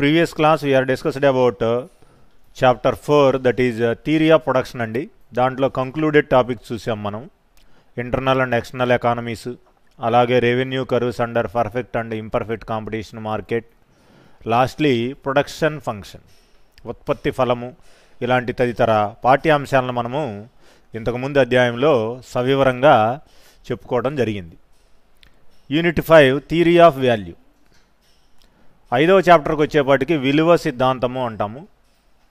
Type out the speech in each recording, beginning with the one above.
Previous class we are discussed about chapter four that is theory of production అండి దాంట్లో concluded topic చూసాం మనం internal and external economies అలాగే revenue curves under perfect and imperfect competition market lastly production function ఉత్పత్తి ఫలము ఇలాంటి తదితర పాఠ్యాంశాలను మనము ఇంతకుముందు అధ్యాయంలో సవివరంగా చెప్పుకోవడం జరిగింది unit five theory of value ఐదవ చాప్టర్కి వచ్చేపాటికి విలువ సిద్ధాంతము అంటాము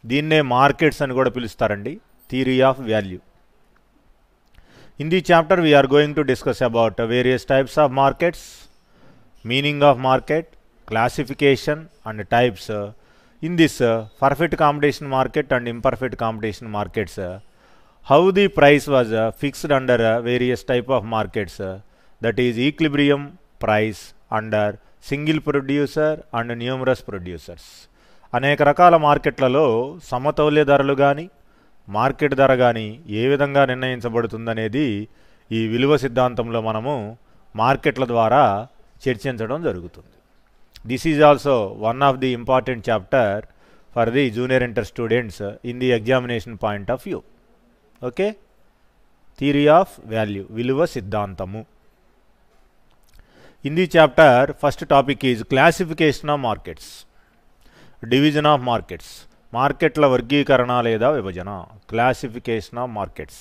దీన్నే మార్కెట్స్ అని కూడా పిలుస్తారండి theory of value in the chapter we are going to discuss about various types of markets meaning of market classification and types in this perfect competition market and imperfect competition markets how the price was fixed under various type of markets that is equilibrium price under single producer and numerous producers అనేక రకాల మార్కెట్లలో సమతౌల్య ధరలు కానీ market ధర కానీ ఏ విధంగా నిర్ణయించబడుతుందనేది ఈ విలువ సిద్ధాంతంలో మనము మార్కెట్ల ద్వారా చర్చించడం జరుగుతుంది this is also one of the important chapter for the junior inter students in the examination point of view okay theory of value విలువ సిద్ధాంతము Hindi chapter first topic is classification of markets division of markets మార్కెట్ల వర్గీకరణ లేదా విభజన classification of markets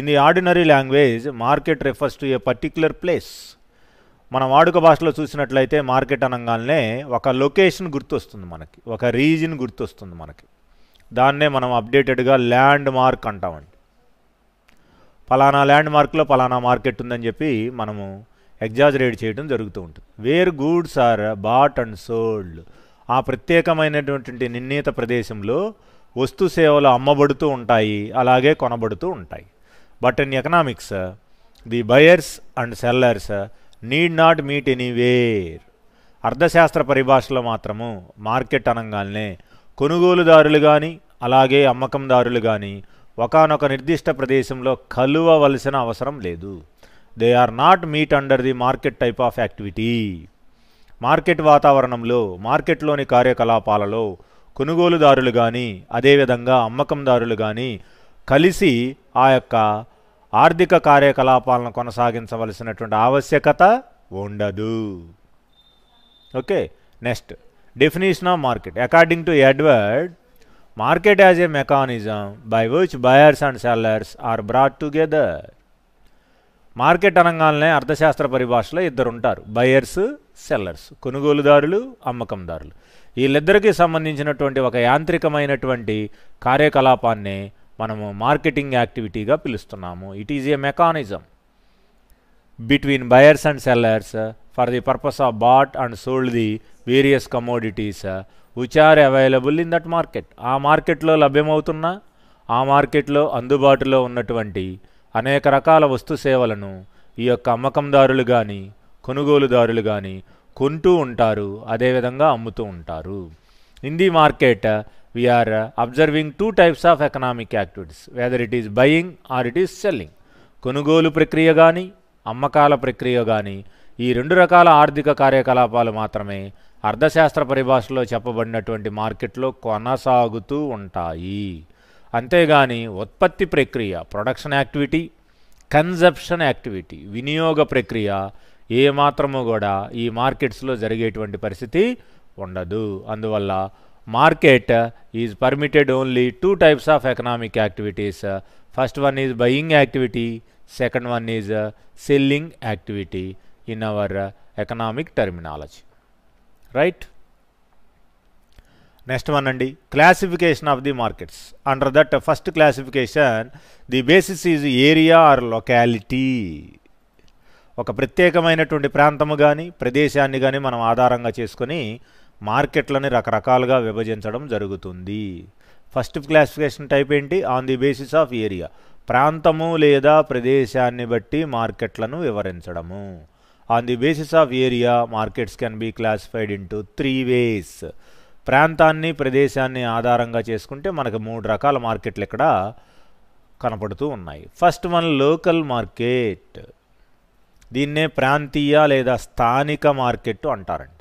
in the ordinary language market refers to a particular place మన వాడుక భాషలో చూసినట్లయితే మార్కెట్ అనగానే ఒక లొకేషన్ గుర్తొస్తుంది మనకి ఒక రీజన్ గుర్తొస్తుంది మనకి దాన్నే మనం అప్డేటెడ్గా ల్యాండ్ మార్క్ అంటామండి ఫలానా ల్యాండ్ మార్క్లో పలానా మార్కెట్ ఉందని చెప్పి మనము ఎగ్జాజరేట్ చేయడం జరుగుతూ ఉంటుంది where goods are bought and sold ఆ ప్రత్యేకమైనటువంటి నిర్ణీత ప్రదేశంలో వస్తు సేవలు అమ్మబడుతూ ఉంటాయి అలాగే కొనబడుతూ ఉంటాయి but in economics the buyers and sellers need not meet anywhere అర్థశాస్త్ర పరిభాషలో మాత్రము మార్కెట్ అనగానే కొనుగోలుదారులు కానీ అలాగే అమ్మకందారులు కానీ ఒకనొక నిర్దిష్ట ప్రదేశంలో కలువవలసిన అవసరం లేదు they are not meet under the market type of activity market వాతావరణంలో మార్కెట్లోని కార్యకలాపాలలో కొనుగోలుదారులు కానీ అదేవిధంగా అమ్మకందారులు కానీ కలిసి ఆ యొక్క ఆర్థిక కార్యకలాపాలను కొనసాగించవలసినటువంటి ఆవశ్యకత ఉండదు okay next definition of market according to Edward market as a mechanism by which buyers and sellers are brought together market అనగానే అర్థశాస్త్ర పరిభాషలో ఇద్దరు ఉంటారు బయర్స్ సెల్లర్స్ కొనుగోలుదారులు అమ్మకందారులు వీళ్ళిద్దరికీ సంబంధించినటువంటి ఒక యాంత్రికమైనటువంటి కార్యకలాపాన్ని మనము మార్కెటింగ్ యాక్టివిటీగా పిలుస్తున్నాము it is a mechanism between buyers and sellers for the purpose of bought and sold the various commodities which are available in that market ఆ మార్కెట్లో లభ్యమవుతున్న ఆ మార్కెట్లో అందుబాటులో ఉన్నటువంటి అనేక రకాల వస్తు సేవలను ఈ యొక్క అమ్మకందారులు కానీ కొనుగోలుదారులు కానీ కొంటూ ఉంటారు అదేవిధంగా అమ్ముతూ ఉంటారు in the market we are observing two types of economic activities whether it is buying or it is selling కొనుగోలు ప్రక్రియ కానీ అమ్మకాల ప్రక్రియ కానీ ఈ రెండు రకాల ఆర్థిక కార్యకలాపాలు మాత్రమే అర్థశాస్త్ర పరిభాషలో చెప్పబడినటువంటి మార్కెట్లో కొనసాగుతూ ఉంటాయి అంతేగాని ఉత్పత్తి ప్రక్రియ ప్రొడక్షన్ యాక్టివిటీ కన్జప్షన్ యాక్టివిటీ వినియోగ ప్రక్రియ ఏమాత్రము కూడా ఈ మార్కెట్స్లో జరిగేటువంటి పరిస్థితి ఉండదు అందువల్ల market is permitted only two types of economic activities first one is buying activity second one is selling activity in our economic terminology right next one అండి classification of the markets under that first classification the basis is area or locality ఒక ప్రత్యేకమైనటువంటి ప్రాంతము కానీ ప్రదేశాన్ని కానీ మనం ఆధారంగా చేసుకొని మార్కెట్లని రకరకాలుగా విభజించడం జరుగుతుంది ఫస్ట్ క్లాసిఫికేషన్ టైప్ ఏంటి on the basis of area ప్రాంతము లేదా ప్రదేశాన్ని బట్టి మార్కెట్లను వివరించడము on the basis of area markets can be classified to three ways ప్రాంతాన్ని ప్రదేశాన్ని ఆధారంగా చేసుకుంటే మనకు మూడు రకాల మార్కెట్లు ఇక్కడ కనపడుతూ ఉన్నాయి ఫస్ట్ వన్ లోకల్ మార్కెట్ దీన్నే ప్రాంతీయ లేదా స్థానిక మార్కెట్ అంటారండి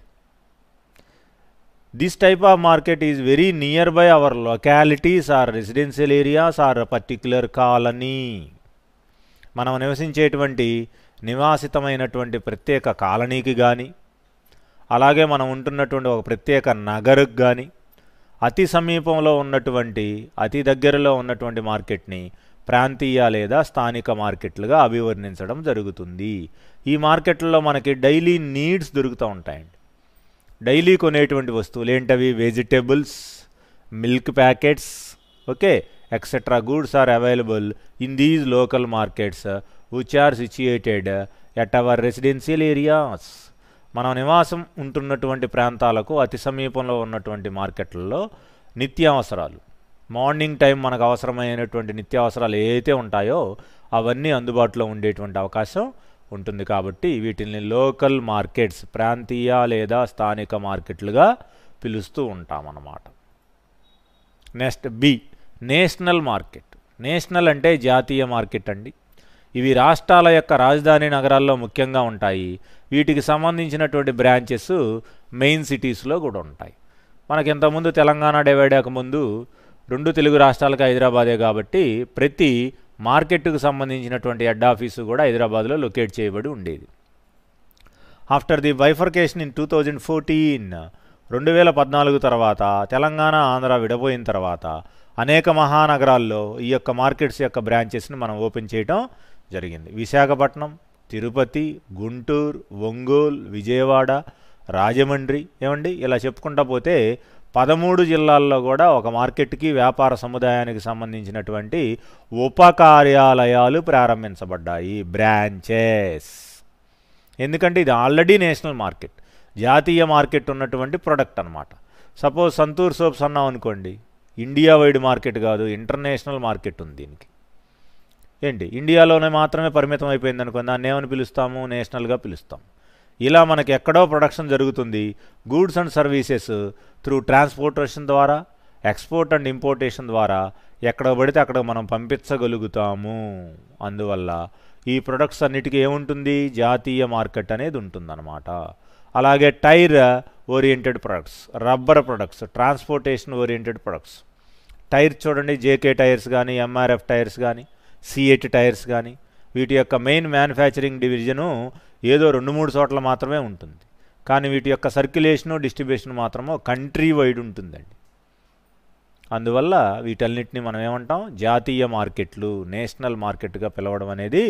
this type of market is very near by our localities or residential areas or particular colony మనం నివసించేటువంటి నివాసితమైనటువంటి ప్రత్యేక కాలనీకి కానీ అలాగే మనం ఉంటున్నటువంటి ఒక ప్రత్యేక నగరుకు కానీ అతి సమీపంలో ఉన్నటువంటి అతి దగ్గరలో ఉన్నటువంటి మార్కెట్ని ప్రాంతీయ లేదా స్థానిక మార్కెట్లుగా అభివర్ణించడం జరుగుతుంది ఈ మార్కెట్లలో మనకి డైలీ నీడ్స్ దొరుకుతూ ఉంటాయండి డైలీ కొనేటువంటి వస్తువులు ఏంటవి vegetables milk packets okay etcetera goods are available in these local markets which are situated at our residential areas మన నివాసం ఉంటున్నటువంటి ప్రాంతాలకు అతి సమీపంలో ఉన్నటువంటి మార్కెట్లలో నిత్యావసరాలు మార్నింగ్ టైం మనకు అవసరమైనటువంటి నిత్యావసరాలు ఏవైతే ఉంటాయో అవన్నీ అందుబాటులో ఉండేటువంటి అవకాశం ఉంటుంది కాబట్టి వీటిని లోకల్ మార్కెట్స్ ప్రాంతీయ లేదా స్థానిక మార్కెట్లుగా పిలుస్తూ ఉంటామన్నమాట next B national market national అంటే జాతీయ మార్కెట్ అండి ఇవి రాష్ట్రాల యొక్క రాజధాని నగరాల్లో ముఖ్యంగా ఉంటాయి వీటికి సంబంధించినటువంటి బ్రాంచెస్ మెయిన్ సిటీస్లో కూడా ఉంటాయి మనకి ఇంతకుముందు తెలంగాణ డివైడ్ ముందు రెండు తెలుగు రాష్ట్రాలకు హైదరాబాదే కాబట్టి ప్రతి మార్కెట్కు సంబంధించినటువంటి హెడ్ ఆఫీసు కూడా హైదరాబాద్లో లొకేట్ చేయబడి ఉండేది after the bifurcation in two thousand fourteen రెండు వేల పద్నాలుగు తర్వాత తెలంగాణ ఆంధ్ర విడపోయిన తర్వాత అనేక మహానగరాల్లో ఈ యొక్క మార్కెట్స్ యొక్క బ్రాంచెస్ని మనం ఓపెన్ చేయడం జరిగింది విశాఖపట్నం తిరుపతి గుంటూరు ఒంగోలు విజయవాడ రాజమండ్రి ఏమండి ఇలా చెప్పుకుంటా పోతే పదమూడు జిల్లాల్లో కూడా ఒక మార్కెట్కి వ్యాపార సముదాయానికి సంబంధించినటువంటి ఉప కార్యాలయాలు ప్రారంభించబడ్డాయి బ్రాంచెస్ ఎందుకంటే ఇది ఆల్రెడీ నేషనల్ మార్కెట్ జాతీయ మార్కెట్ ఉన్నటువంటి ప్రొడక్ట్ అనమాట సపోజ్ సంతూర్ సోప్స్ అన్నాం అనుకోండి ఇండియా వైడ్ మార్కెట్ కాదు ఇంటర్నేషనల్ మార్కెట్ ఉంది దీనికి ఏంటి ఇండియాలోనే మాత్రమే పరిమితం అయిపోయింది అనుకోండి దాన్ని ఏమని పిలుస్తాము నేషనల్గా పిలుస్తాం ఇలా మనకి ఎక్కడో ప్రొడక్షన్ జరుగుతుంది goods and services through transportation ద్వారా ఎక్స్పోర్ట్ అండ్ ఇంపోర్టేషన్ ద్వారా ఎక్కడ పడితే అక్కడ మనం పంపించగలుగుతాము అందువల్ల ఈ ప్రొడక్ట్స్ అన్నిటికీ ఏముంటుంది జాతీయ మార్కెట్ అనేది ఉంటుందన్నమాట అలాగే tyre oriented products rubber products transportation oriented products tyre చూడండి జేకే టైర్స్ కానీ ఎంఆర్ఎఫ్ టైర్స్ కానీ సి ఎయిట్ టైర్స్ కానీ వీటి యొక్క మెయిన్ మ్యానుఫ్యాక్చరింగ్ డివిజను ఏదో రెండు మూడు చోట్ల మాత్రమే ఉంటుంది కానీ వీటి యొక్క సర్క్యులేషను డిస్ట్రిబ్యూషన్ మాత్రమో కంట్రీ వైడ్ ఉంటుందండి అందువల్ల వీటన్నిటిని మనం ఏమంటాం జాతీయ మార్కెట్లు నేషనల్ మార్కెట్గా పిలవడం అనేది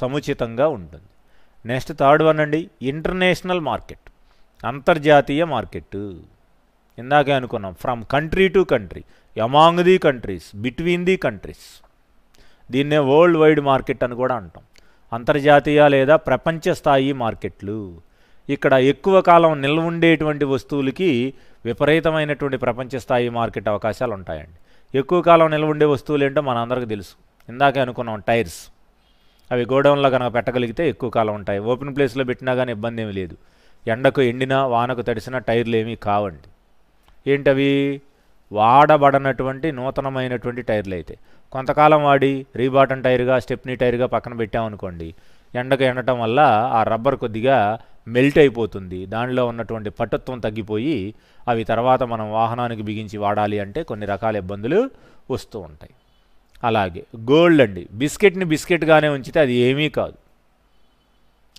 సముచితంగా ఉంటుంది నెక్స్ట్ థర్డ్ వన్ అండి ఇంటర్నేషనల్ మార్కెట్ అంతర్జాతీయ మార్కెట్ ఇందాకే అనుకున్నాం from country to country among the countries between the countries దీన్నే వరల్డ్ వైడ్ మార్కెట్ అని కూడా అంటాం అంతర్జాతీయ లేదా ప్రపంచ స్థాయి మార్కెట్లు ఇక్కడ ఎక్కువ కాలం నిల్వ ఉండేటువంటి వస్తువులకి విపరీతమైనటువంటి ప్రపంచ స్థాయి మార్కెట్ అవకాశాలు ఉంటాయండి ఎక్కువ కాలం నిల్వ ఉండే వస్తువులు ఏంటో మన అందరికీ తెలుసు ఇందాకే అనుకున్నాం టైర్స్ అవి గోడౌన్లో కనుక పెట్టగలిగితే ఎక్కువ కాలం ఉంటాయి ఓపెన్ ప్లేస్లో పెట్టినా కానీ ఇబ్బంది ఏమీ లేదు ఎండకు ఎండినా వానకు తడిసినా టైర్లు ఏమీ కావండి ఏంటవి వాడబడనటువంటి నూతనమైనటువంటి టైర్లు అయితే కొంతకాలం వాడి రీబాటన్ టైర్గా స్టెప్నీ టైర్గా పక్కన పెట్టామనుకోండి ఎండకు ఎండటం వల్ల ఆ రబ్బర్ కొద్దిగా మెల్ట్ అయిపోతుంది దానిలో ఉన్నటువంటి పట్టుత్వం తగ్గిపోయి అవి తర్వాత మనం వాహనానికి బిగించి వాడాలి అంటే కొన్ని రకాల ఇబ్బందులు వస్తూ ఉంటాయి అలాగే గోల్డ్ అండి బిస్కెట్ని బిస్కెట్గానే ఉంచితే అది ఏమీ కాదు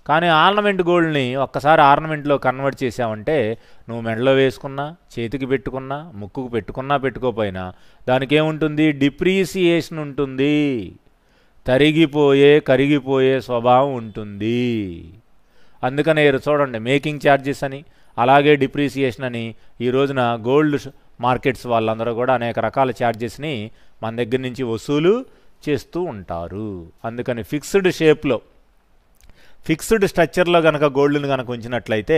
కానీ ఆర్నమెంట్ గోల్డ్ని ఒక్కసారి ఆర్నమెంట్లో కన్వర్ట్ చేసావంటే నువ్వు మెడలో వేసుకున్నా చేతికి పెట్టుకున్నా ముక్కుకు పెట్టుకున్నా పెట్టుకోపోయినా దానికి ఏముంటుంది డిప్రీసియేషన్ ఉంటుంది తరిగిపోయే కరిగిపోయే స్వభావం ఉంటుంది అందుకని అందుకనే చూడండి మేకింగ్ ఛార్జెస్ అని అలాగే డిప్రీసియేషన్ అని ఈ రోజున గోల్డ్ మార్కెట్స్ వాళ్ళందరూ కూడా అనేక రకాల ఛార్జెస్ని మన దగ్గర నుంచి వసూలు చేస్తూ ఉంటారు అందుకని ఫిక్స్డ్ షేప్లో ఫిక్స్డ్ స్ట్రక్చర్లో కనుక గోల్డ్ను కనుక ఉంచినట్లయితే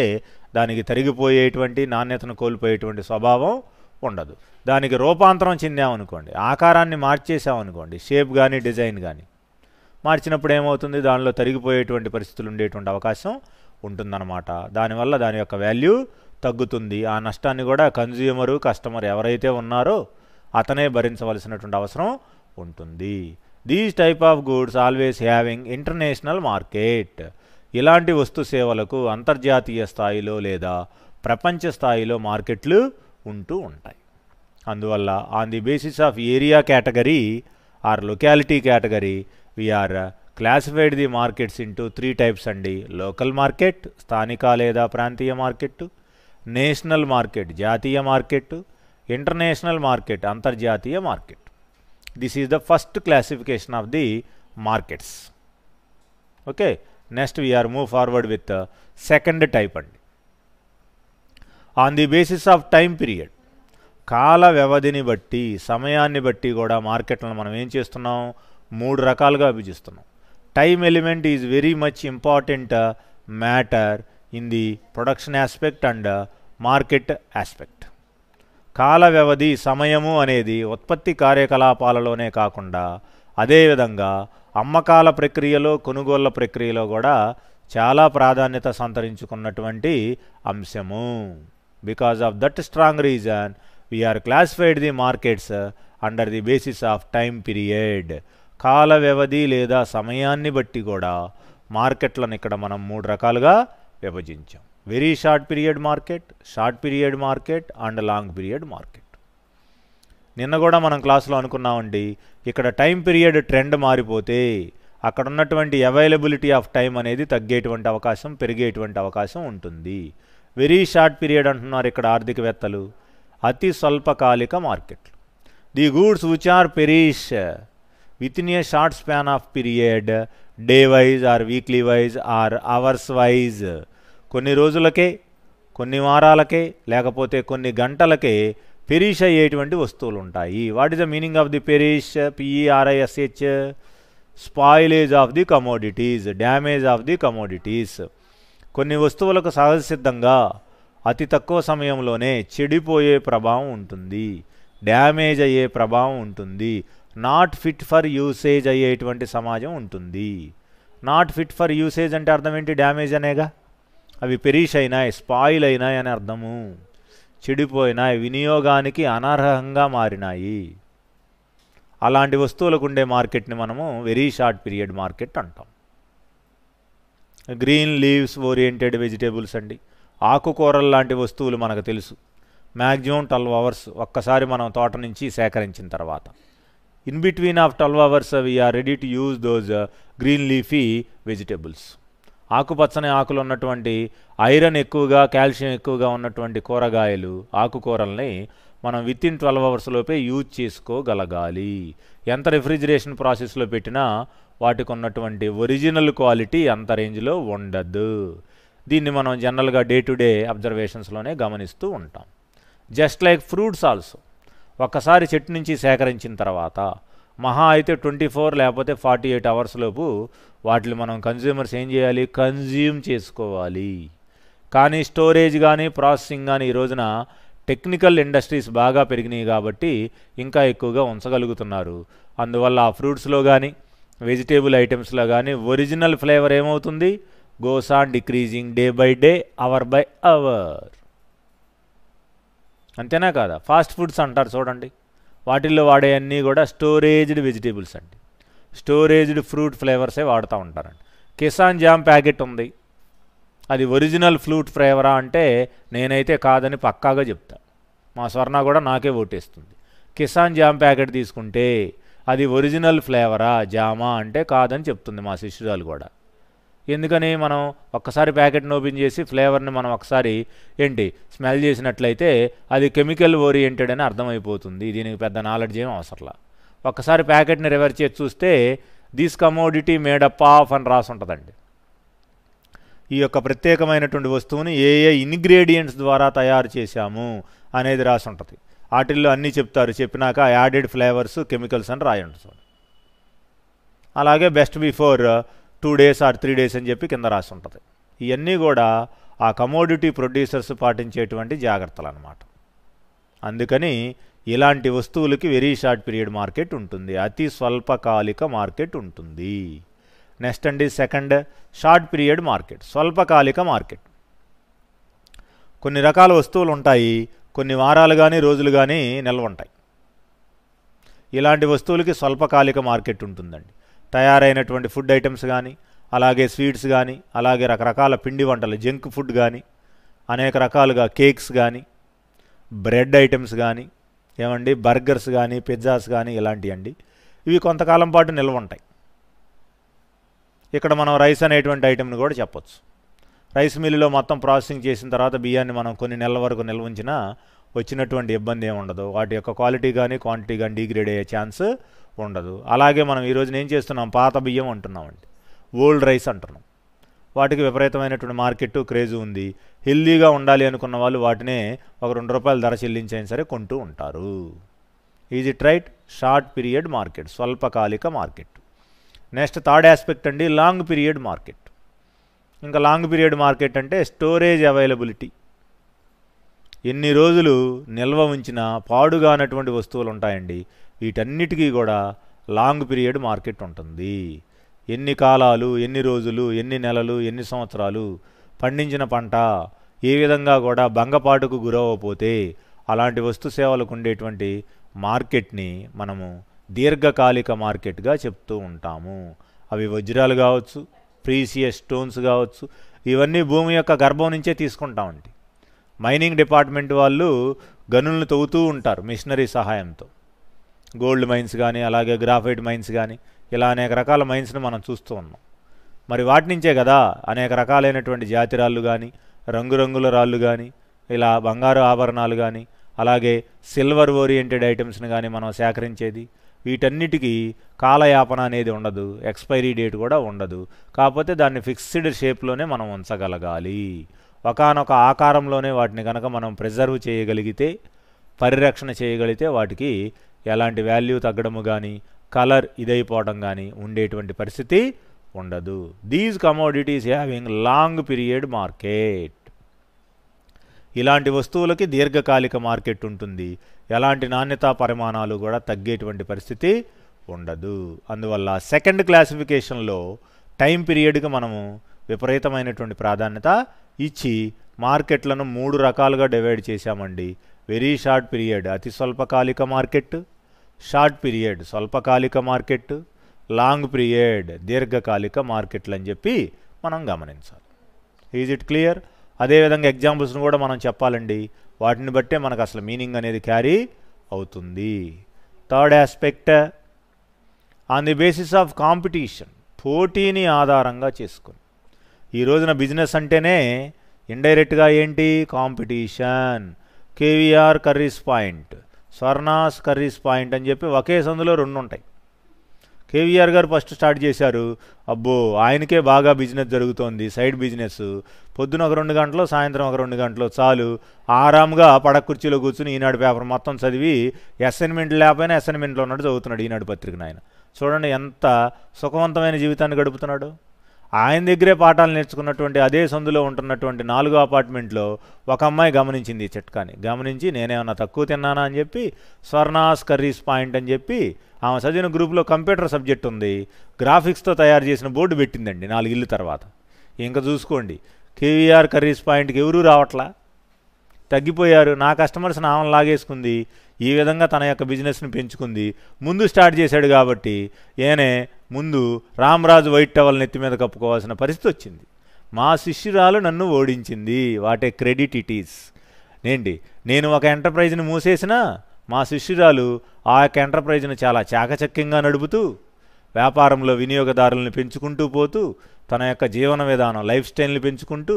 దానికి తరిగిపోయేటువంటి నాణ్యతను కోల్పోయేటువంటి స్వభావం ఉండదు దానికి రూపాంతరం చెందామనుకోండి ఆకారాన్ని మార్చేసామనుకోండి షేప్ కానీ డిజైన్ కానీ మార్చినప్పుడు ఏమవుతుంది దానిలో తరిగిపోయేటువంటి పరిస్థితులు ఉండేటువంటి అవకాశం ఉంటుందన్నమాట దానివల్ల దాని యొక్క వాల్యూ తగ్గుతుంది ఆ నష్టాన్ని కూడా కన్జ్యూమరు కస్టమర్ ఎవరైతే ఉన్నారో అతనే భరించవలసినటువంటి అవసరం ఉంటుంది these type of goods always having international market ఇలాంటి వస్తు సేవలకు అంతర్జాతీయ స్థాయిలో లేదా ప్రపంచ స్థాయిలో మార్కెట్లు ఉంటూ ఉంటాయి అందువల్ల on the basis of area category or locality category we are classified the markets into three types అండి లోకల్ మార్కెట్ స్థానిక లేదా ప్రాంతీయ మార్కెట్ నేషనల్ మార్కెట్ జాతీయ మార్కెట్ ఇంటర్నేషనల్ మార్కెట్ అంతర్జాతీయ market This is the first classification of the markets. Okay. Next we are move forward with the uh, second type. And on the basis of time period, కాల వ్యవధిని బట్టి సమయాన్ని బట్టి కూడా మార్కెట్లను మనం ఏం చేస్తున్నాం మూడు Time element is very much important much uh, matter in the production aspect and and uh, market aspect. కాల వ్యవధి సమయము అనేది ఉత్పత్తి కార్యకలాపాలలోనే కాకుండా అదేవిధంగా అమ్మకాల ప్రక్రియలో కొనుగోళ్ల ప్రక్రియలో కూడా చాలా ప్రాధాన్యత సంతరించుకున్నటువంటి అంశము because of that strong reason we are classified the markets under the basis of time period కాల వ్యవధి లేదా సమయాన్ని బట్టి కూడా మార్కెట్లను ఇక్కడ మనం మూడు రకాలుగా విభజించాం very short period market short period market and long period market నిన్న కూడా మనం క్లాసులో అనుకున్నామండి ఇక్కడ టైం పీరియడ్ ట్రెండ్ మారిపోతే అక్కడ ఉన్నటువంటి అవైలబిలిటీ ఆఫ్ టైం అనేది తగ్గేటువంటి అవకాశం పెరిగేటువంటి అవకాశం ఉంటుంది వెరీ షార్ట్ పీరియడ్ అంటున్నారు ఇక్కడ ఆర్థికవేత్తలు అతి స్వల్పకాలిక మార్కెట్లు the goods which are perish with in a short span of period day wise or weekly wise or hours wise కొన్ని రోజులకే కొన్ని వారాలకే లేకపోతే కొన్ని గంటలకే పెరిష్ అయ్యేటువంటి వస్తువులు ఉంటాయి what is the meaning of the perish P E R I S H spoilage of the commodities damage of the commodities కొన్ని వస్తువులకు సహజసిద్ధంగా అతి తక్కువ సమయంలోనే చెడిపోయే ప్రభావం ఉంటుంది డ్యామేజ్ అయ్యే ప్రభావం ఉంటుంది నాట్ ఫిట్ ఫర్ యూసేజ్ అయ్యేటువంటి సమాజం ఉంటుంది నాట్ ఫిట్ ఫర్ యూసేజ్ అంటే అర్థం ఏంటి డ్యామేజ్ అనేగా అవి పెరీష్ అయినాయి స్పాయిల్ అయినాయి అని అర్థము చెడిపోయినాయి వినియోగానికి అనర్హంగా మారినాయి అలాంటి వస్తువులకు ఉండే మార్కెట్ని మనము వెరీ షార్ట్ పీరియడ్ మార్కెట్ అంటాం గ్రీన్ లీవ్స్ ఓరియంటెడ్ వెజిటేబుల్స్ అండి ఆకుకూరలు లాంటి వస్తువులు మనకు తెలుసు మ్యాక్సిమం ట్వెల్వ్ అవర్స్ ఒక్కసారి మనం తోట నుంచి సేకరించిన తర్వాత in between of twelve hours we are are ready to use those green leafy vegetables ఆకుపచ్చని ఆకులు ఉన్నటువంటి ఐరన్ ఎక్కువగా కాల్షియం ఎక్కువగా ఉన్నటువంటి కూరగాయలు ఆకుకూరల్ని మనం విత్ ఇన్ ట్వెల్వ్ అవర్స్లోపే యూజ్ చేసుకోగలగాలి ఎంత రిఫ్రిజిరేషన్ ప్రాసెస్లో పెట్టినా వాటికి ఉన్నటువంటి ఒరిజినల్ క్వాలిటీ అంత రేంజ్లో ఉండదు దీన్ని మనం జనరల్గా డే టు డే అబ్జర్వేషన్స్లోనే గమనిస్తూ ఉంటాం జస్ట్ లైక్ ఫ్రూట్స్ ఆల్సో ఒక్కసారి చెట్టు నుంచి సేకరించిన తర్వాత మహా అయితే ట్వంటీ ఫోర్ లేకపోతే ఫార్టీ ఎయిట్ అవర్స్ లోపు వాటిని మనం కన్జ్యూమర్స్ ఏం చేయాలి కన్జ్యూమ్ చేసుకోవాలి కానీ స్టోరేజ్ కానీ ప్రాసెసింగ్ కానీ ఈ రోజున టెక్నికల్ ఇండస్ట్రీస్ బాగా పెరిగినాయి కాబట్టి ఇంకా ఎక్కువగా ఉంచగలుగుతున్నారు అందువల్ల ఆ ఫ్రూట్స్లో కానీ వెజిటేబుల్ ఐటమ్స్లో కానీ ఒరిజినల్ ఫ్లేవర్ ఏమవుతుంది goes on decreasing day by day hour by hour అంతేనా కాదా ఫాస్ట్ ఫుడ్స్ అంటారు చూడండి వాటిల్లో వాడే అన్నీ కూడా స్టోరేజ్డ్ వెజిటేబుల్స్ అండి స్టోరేజ్డ్ ఫ్రూట్ ఫ్లేవర్సే వాడుతూ ఉంటారండి కిసాన్ జామ్ ప్యాకెట్ ఉంది అది ఒరిజినల్ ఫ్రూట్ ఫ్లేవరా అంటే నేనైతే కాదని పక్కాగా చెప్తా మా స్వర్ణ కూడా నాకే ఓటేస్తుంది కిసాన్ జామ్ ప్యాకెట్ తీసుకుంటే అది ఒరిజినల్ ఫ్లేవరా జామా అంటే కాదని చెప్తుంది మా శిష్యురాలు కూడా ఎందుకని మనం ఒక్కసారి ప్యాకెట్ని ఓపెన్ చేసి ఫ్లేవర్ని మనం ఒకసారి ఏంటి స్మెల్ చేసినట్లయితే అది కెమికల్ ఓరియంటెడ్ అని అర్థమైపోతుంది దీనికి పెద్ద నాలెడ్జ్ ఏమి అవసరంలా ఒక్కసారి ప్యాకెట్ని రివర్ చేసి చూస్తే దిస్ కమోడిటీ మేడప్ ఆఫ్ అని రాసి ఉంటుందండి ఈ యొక్క ప్రత్యేకమైనటువంటి వస్తువుని ఏ ఏ ఇంగ్రీడియంట్స్ ద్వారా తయారు చేశాము అనేది రాసి ఉంటుంది వాటిల్లో అన్నీ చెప్తారు చెప్పినాక యాడెడ్ ఫ్లేవర్స్ కెమికల్స్ అని రాయండి చూడండి అలాగే best before two days or three days అని చెప్పి కింద రాసి ఉంటుంది ఇవన్నీ కూడా ఆ కమోడిటీ ప్రొడ్యూసర్స్ పాటించేటువంటి జాగ్రత్తలు అన్నమాట అందుకని ఇలాంటి వస్తువులకి వెరీ షార్ట్ పీరియడ్ మార్కెట్ ఉంటుంది అతి స్వల్పకాలిక మార్కెట్ ఉంటుంది నెక్స్ట్ అండి సెకండ్ షార్ట్ పీరియడ్ మార్కెట్ స్వల్పకాలిక మార్కెట్ కొన్ని రకాల వస్తువులు ఉంటాయి కొన్ని వారాలు కానీ రోజులు కానీ నిల్వ ఉంటాయి ఇలాంటి వస్తువులకి స్వల్పకాలిక మార్కెట్ ఉంటుందండి తయారైనటువంటి ఫుడ్ ఐటమ్స్ కానీ అలాగే స్వీట్స్ కానీ అలాగే రకరకాల పిండి వంటలు జంక్ ఫుడ్ కానీ అనేక రకాలుగా కేక్స్ కానీ బ్రెడ్ ఐటమ్స్ కానీ ఏమండి బర్గర్స్ కానీ పిజ్జాస్ కానీ ఇలాంటివి అండి ఇవి కొంతకాలం పాటు నిల్వ ఉంటాయి ఇక్కడ మనం రైస్ అనేటువంటి ఐటెంని కూడా చెప్పొచ్చు రైస్ మిల్లులో మొత్తం ప్రాసెసింగ్ చేసిన తర్వాత బియ్యాన్ని మనం కొన్ని నెలల వరకు నిల్వ ఉంచినా వచ్చినటువంటి ఇబ్బంది ఏమి ఉండదు వాటి యొక్క క్వాలిటీ కానీ క్వాంటిటీ కానీ డీగ్రేడ్ అయ్యే ఛాన్స్ ఉండదు అలాగే మనం ఈరోజున ఏం చేస్తున్నాం పాత బియ్యం అంటున్నామండి ఓల్డ్ రైస్ అంటున్నాం వాటికి విపరీతమైనటువంటి మార్కెట్ క్రేజ్ ఉంది హెల్దీగా ఉండాలి అనుకున్న వాళ్ళు వాటినే ఒక రెండు రూపాయల ధర చెల్లించైనా సరే కొంటూ ఉంటారు is it right short period market స్వల్పకాలిక మార్కెట్ నెక్స్ట్ థర్డ్ ఆస్పెక్ట్ అండి లాంగ్ పీరియడ్ మార్కెట్ ఇంకా లాంగ్ పీరియడ్ మార్కెట్ అంటే స్టోరేజ్ అవైలబిలిటీ ఎన్ని రోజులు నిల్వ ఉంచిన పాడుగానటువంటి వస్తువులు ఉంటాయండి వీటన్నిటికీ కూడా లాంగ్ పీరియడ్ మార్కెట్ ఉంటుంది ఎన్ని కాలాలు ఎన్ని రోజులు ఎన్ని నెలలు ఎన్ని సంవత్సరాలు పండించిన పంట ఏ విధంగా కూడా భంగపాటుకు గురవపోతే అలాంటి వస్తు సేవలకు ఉండేటువంటి మార్కెట్ని మనము దీర్ఘకాలిక మార్కెట్గా చెప్తూ ఉంటాము అవి వజ్రాలు కావచ్చు ప్రీసియస్ స్టోన్స్ కావచ్చు ఇవన్నీ భూమి యొక్క గర్భం నుంచే తీసుకుంటామండి మైనింగ్ డిపార్ట్మెంట్ వాళ్ళు గనులను తవ్వుతూ ఉంటారు మిషనరీ సహాయంతో గోల్డ్ మైన్స్ కానీ అలాగే గ్రాఫైట్ మైన్స్ కానీ ఇలా అనేక రకాల మైన్స్ను మనం చూస్తూ ఉన్నాం మరి వాటి నుంచే కదా అనేక రకాలైనటువంటి జాతి రాళ్ళు కానీ రంగురంగుల రాళ్ళు కానీ ఇలా బంగారు ఆభరణాలు కానీ అలాగే సిల్వర్ ఓరియంటెడ్ ఐటమ్స్ని కానీ మనం సేకరించేది వీటన్నిటికీ కాలయాపన అనేది ఉండదు ఎక్స్పైరీ డేట్ కూడా ఉండదు కాకపోతే దాన్ని ఫిక్స్డ్ షేప్లోనే మనం ఉంచగలగాలి ఒకనొక ఆకారంలోనే వాటిని కనుక మనం ప్రిజర్వ్ చేయగలిగితే పరిరక్షణ చేయగలిగితే వాటికి ఎలాంటి వాల్యూ తగ్గడము కానీ కలర్ ఇదైపోవడం కానీ ఉండేటువంటి పరిస్థితి ఉండదు these commodities having long period market ఇలాంటి వస్తువులకి దీర్ఘకాలిక మార్కెట్ ఉంటుంది ఎలాంటి నాణ్యతా పరిమాణాలు కూడా తగ్గేటువంటి పరిస్థితి ఉండదు అందువల్ల సెకండ్ క్లాసిఫికేషన్లో టైం పీరియడ్కి మనము విపరీతమైనటువంటి ప్రాధాన్యత ఇచ్చి మార్కెట్లను మూడు రకాలుగా డివైడ్ చేశామండి వెరీ షార్ట్ పీరియడ్ అతి స్వల్పకాలిక మార్కెట్ షార్ట్ పీరియడ్ స్వల్పకాలిక మార్కెట్ లాంగ్ పీరియడ్ దీర్ఘకాలిక మార్కెట్లు అని చెప్పి మనం గమనించాలి ఈజ్ ఇట్ క్లియర్ అదేవిధంగా ఎగ్జాంపుల్స్ని కూడా మనం చెప్పాలండి వాటిని బట్టే మనకు అసలు మీనింగ్ అనేది క్యారీ అవుతుంది third aspect on the basis of competition పోటీని ఆధారంగా చేసుకుని ఈ రోజున బిజినెస్ అంటేనే ఇండైరెక్ట్గా ఏంటి competition KVR curries point Swarnas curries point అని చెప్పి ఒకే సందులో రెండు ఉంటాయి కేవీఆర్ గారు ఫస్ట్ స్టార్ట్ చేశారు అబ్బో ఆయనకే బాగా బిజినెస్ జరుగుతోంది సైడ్ బిజినెస్ పొద్దున ఒక రెండు గంటలు సాయంత్రం ఒక రెండు గంటలు చాలు ఆరాంగా పడ కుర్చీలో కూర్చుని ఈనాడు పేపర్ మొత్తం చదివి అసైన్మెంట్ లేకపోయినా అసైన్మెంట్లో ఉన్నట్టు చదువుతున్నాడు ఈనాడు పత్రికను ఆయన చూడండి ఎంత సుఖవంతమైన జీవితాన్ని గడుపుతున్నాడు ఆయన దగ్గరే పాఠాలు నేర్చుకున్నటువంటి అదే సందులో ఉంటున్నటువంటి నాలుగో అపార్ట్మెంట్లో ఒక అమ్మాయి గమనించింది ఈ చిట్కాని గమనించి నేనేమన్నా తక్కువ తిన్నానా అని చెప్పి స్వర్ణాస్ కర్రీస్ పాయింట్ అని చెప్పి ఆమె చదివిన గ్రూప్లో కంప్యూటర్ సబ్జెక్ట్ ఉంది గ్రాఫిక్స్తో తయారు చేసిన బోర్డు పెట్టిందండి నాలుగు ఇళ్ళు తర్వాత ఇంకా చూసుకోండి కేవీఆర్ కర్రీస్ పాయింట్కి ఎవరూ రావట్లా తగ్గిపోయారు నా కస్టమర్స్ నామం లాగేసుకుంది ఈ విధంగా తన యొక్క బిజినెస్ని పెంచుకుంది ముందు స్టార్ట్ చేశాడు కాబట్టి ఏనే ముందు రామ్రాజు వైట్ టవల్ నెత్తి మీద కప్పుకోవాల్సిన పరిస్థితి వచ్చింది మా శిష్యురాలు నన్ను ఓడించింది వాటే క్రెడిట్ ఇట్ ఈస్ ఏంటి నేను ఒక ఎంటర్ప్రైజ్ని మూసేసినా మా శిష్యురాలు ఆ యొక్క ఎంటర్ప్రైజ్ను చాలా చాకచక్యంగా నడుపుతూ వ్యాపారంలో వినియోగదారులను పెంచుకుంటూ పోతూ తన యొక్క జీవన విధానం లైఫ్ స్టైల్ని పెంచుకుంటూ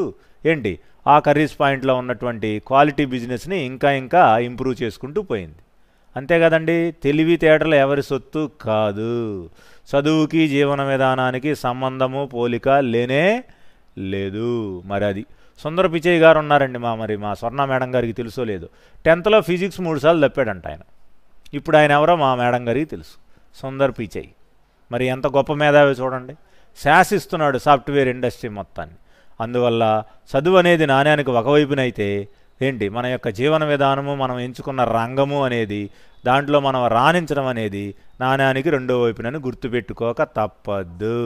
ఏంటి ఆ కర్రీస్ పాయింట్లో ఉన్నటువంటి క్వాలిటీ బిజినెస్ని ఇంకా ఇంకా ఇంప్రూవ్ చేసుకుంటూ పోయింది అంతే కదండి తేటలు ఎవరి సొత్తు కాదు చదువుకి జీవన విధానానికి సంబంధము పోలిక లేనే లేదు మరి అది సుందర పిచయ్య గారు ఉన్నారండి మా మరి మా స్వర్ణ మేడం గారికి తెలుసో లేదు టెన్త్లో ఫిజిక్స్ మూడు సార్లు తప్పాడంట ఆయన ఇప్పుడు ఆయన ఎవరో మా మేడం గారికి తెలుసు సుందర్ పిచయ్ మరి ఎంత గొప్ప మేధావి చూడండి శాసిస్తున్నాడు సాఫ్ట్వేర్ ఇండస్ట్రీ మొత్తాన్ని అందువల్ల చదువు అనేది నాణ్యానికి ఒకవైపునైతే ఏంటి మన యొక్క జీవన విధానము మనం ఎంచుకున్న రంగము అనేది దాంట్లో మనం రాణించడం అనేది నాణ్యానికి రెండో వైపునని గుర్తుపెట్టుకోక తప్పద్దు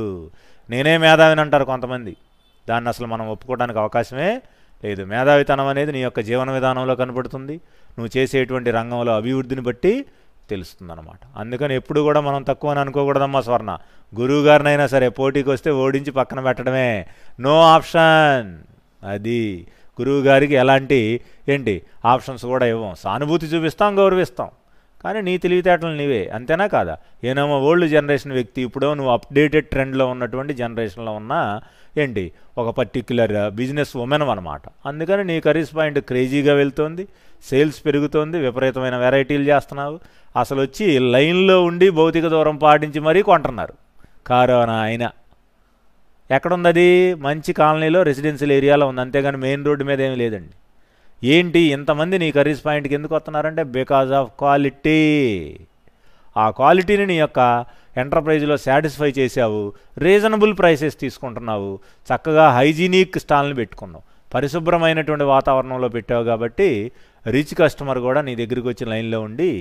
నేనే మేధావిని అంటారు కొంతమంది దాన్ని అసలు మనం ఒప్పుకోవడానికి అవకాశమే లేదు మేధావితనం అనేది నీ యొక్క జీవన విధానంలో కనబడుతుంది నువ్వు చేసేటువంటి రంగంలో అభివృద్ధిని బట్టి తెలుస్తుందన్నమాట అందుకని ఎప్పుడు కూడా మనం తక్కువ అని అనుకోకూడదమ్మా స్వర్ణ గురువుగారినైనా సరే పోటీకి వస్తే ఓడించి పక్కన పెట్టడమే నో ఆప్షన్ అది గురువుగారికి ఎలాంటి ఏంటి ఆప్షన్స్ కూడా ఇవ్వం సానుభూతి చూపిస్తాం గౌరవిస్తాం కానీ నీ తెలివితేటలు నీవే అంతేనా కాదా ఏనేమో ఓల్డ్ జనరేషన్ వ్యక్తి ఇప్పుడో నువ్వు అప్డేటెడ్ ట్రెండ్లో ఉన్నటువంటి జనరేషన్లో ఉన్న ఏంటి ఒక పర్టిక్యులర్ బిజినెస్ ఉమెన్ అనమాట అందుకని నీ కరీస్ పాయింట్ క్రేజీగా వెళ్తుంది సేల్స్ పెరుగుతుంది విపరీతమైన వెరైటీలు చేస్తున్నావు అసలు వచ్చి లైన్లో ఉండి భౌతిక దూరం పాటించి మరీ కొంటున్నారు కారు ఆయన ఎక్కడుంది అది మంచి కాలనీలో రెసిడెన్షియల్ ఏరియాలో ఉంది అంతేగాని మెయిన్ రోడ్డు మీద ఏమి లేదండి ఏంటి ఇంతమంది నీ కర్రీస్ పాయింట్కి ఎందుకు వస్తున్నారంటే బికాజ్ ఆఫ్ క్వాలిటీ ఆ క్వాలిటీని నీ యొక్క ఎంటర్ప్రైజ్లో సాటిస్ఫై చేసావు రీజనబుల్ ప్రైసెస్ తీసుకుంటున్నావు చక్కగా హైజీనిక్ స్టాల్ని పెట్టుకున్నావు పరిశుభ్రమైనటువంటి వాతావరణంలో పెట్టావు కాబట్టి రిచ్ కస్టమర్ కూడా నీ దగ్గరికి వచ్చి లైన్లో ఉండి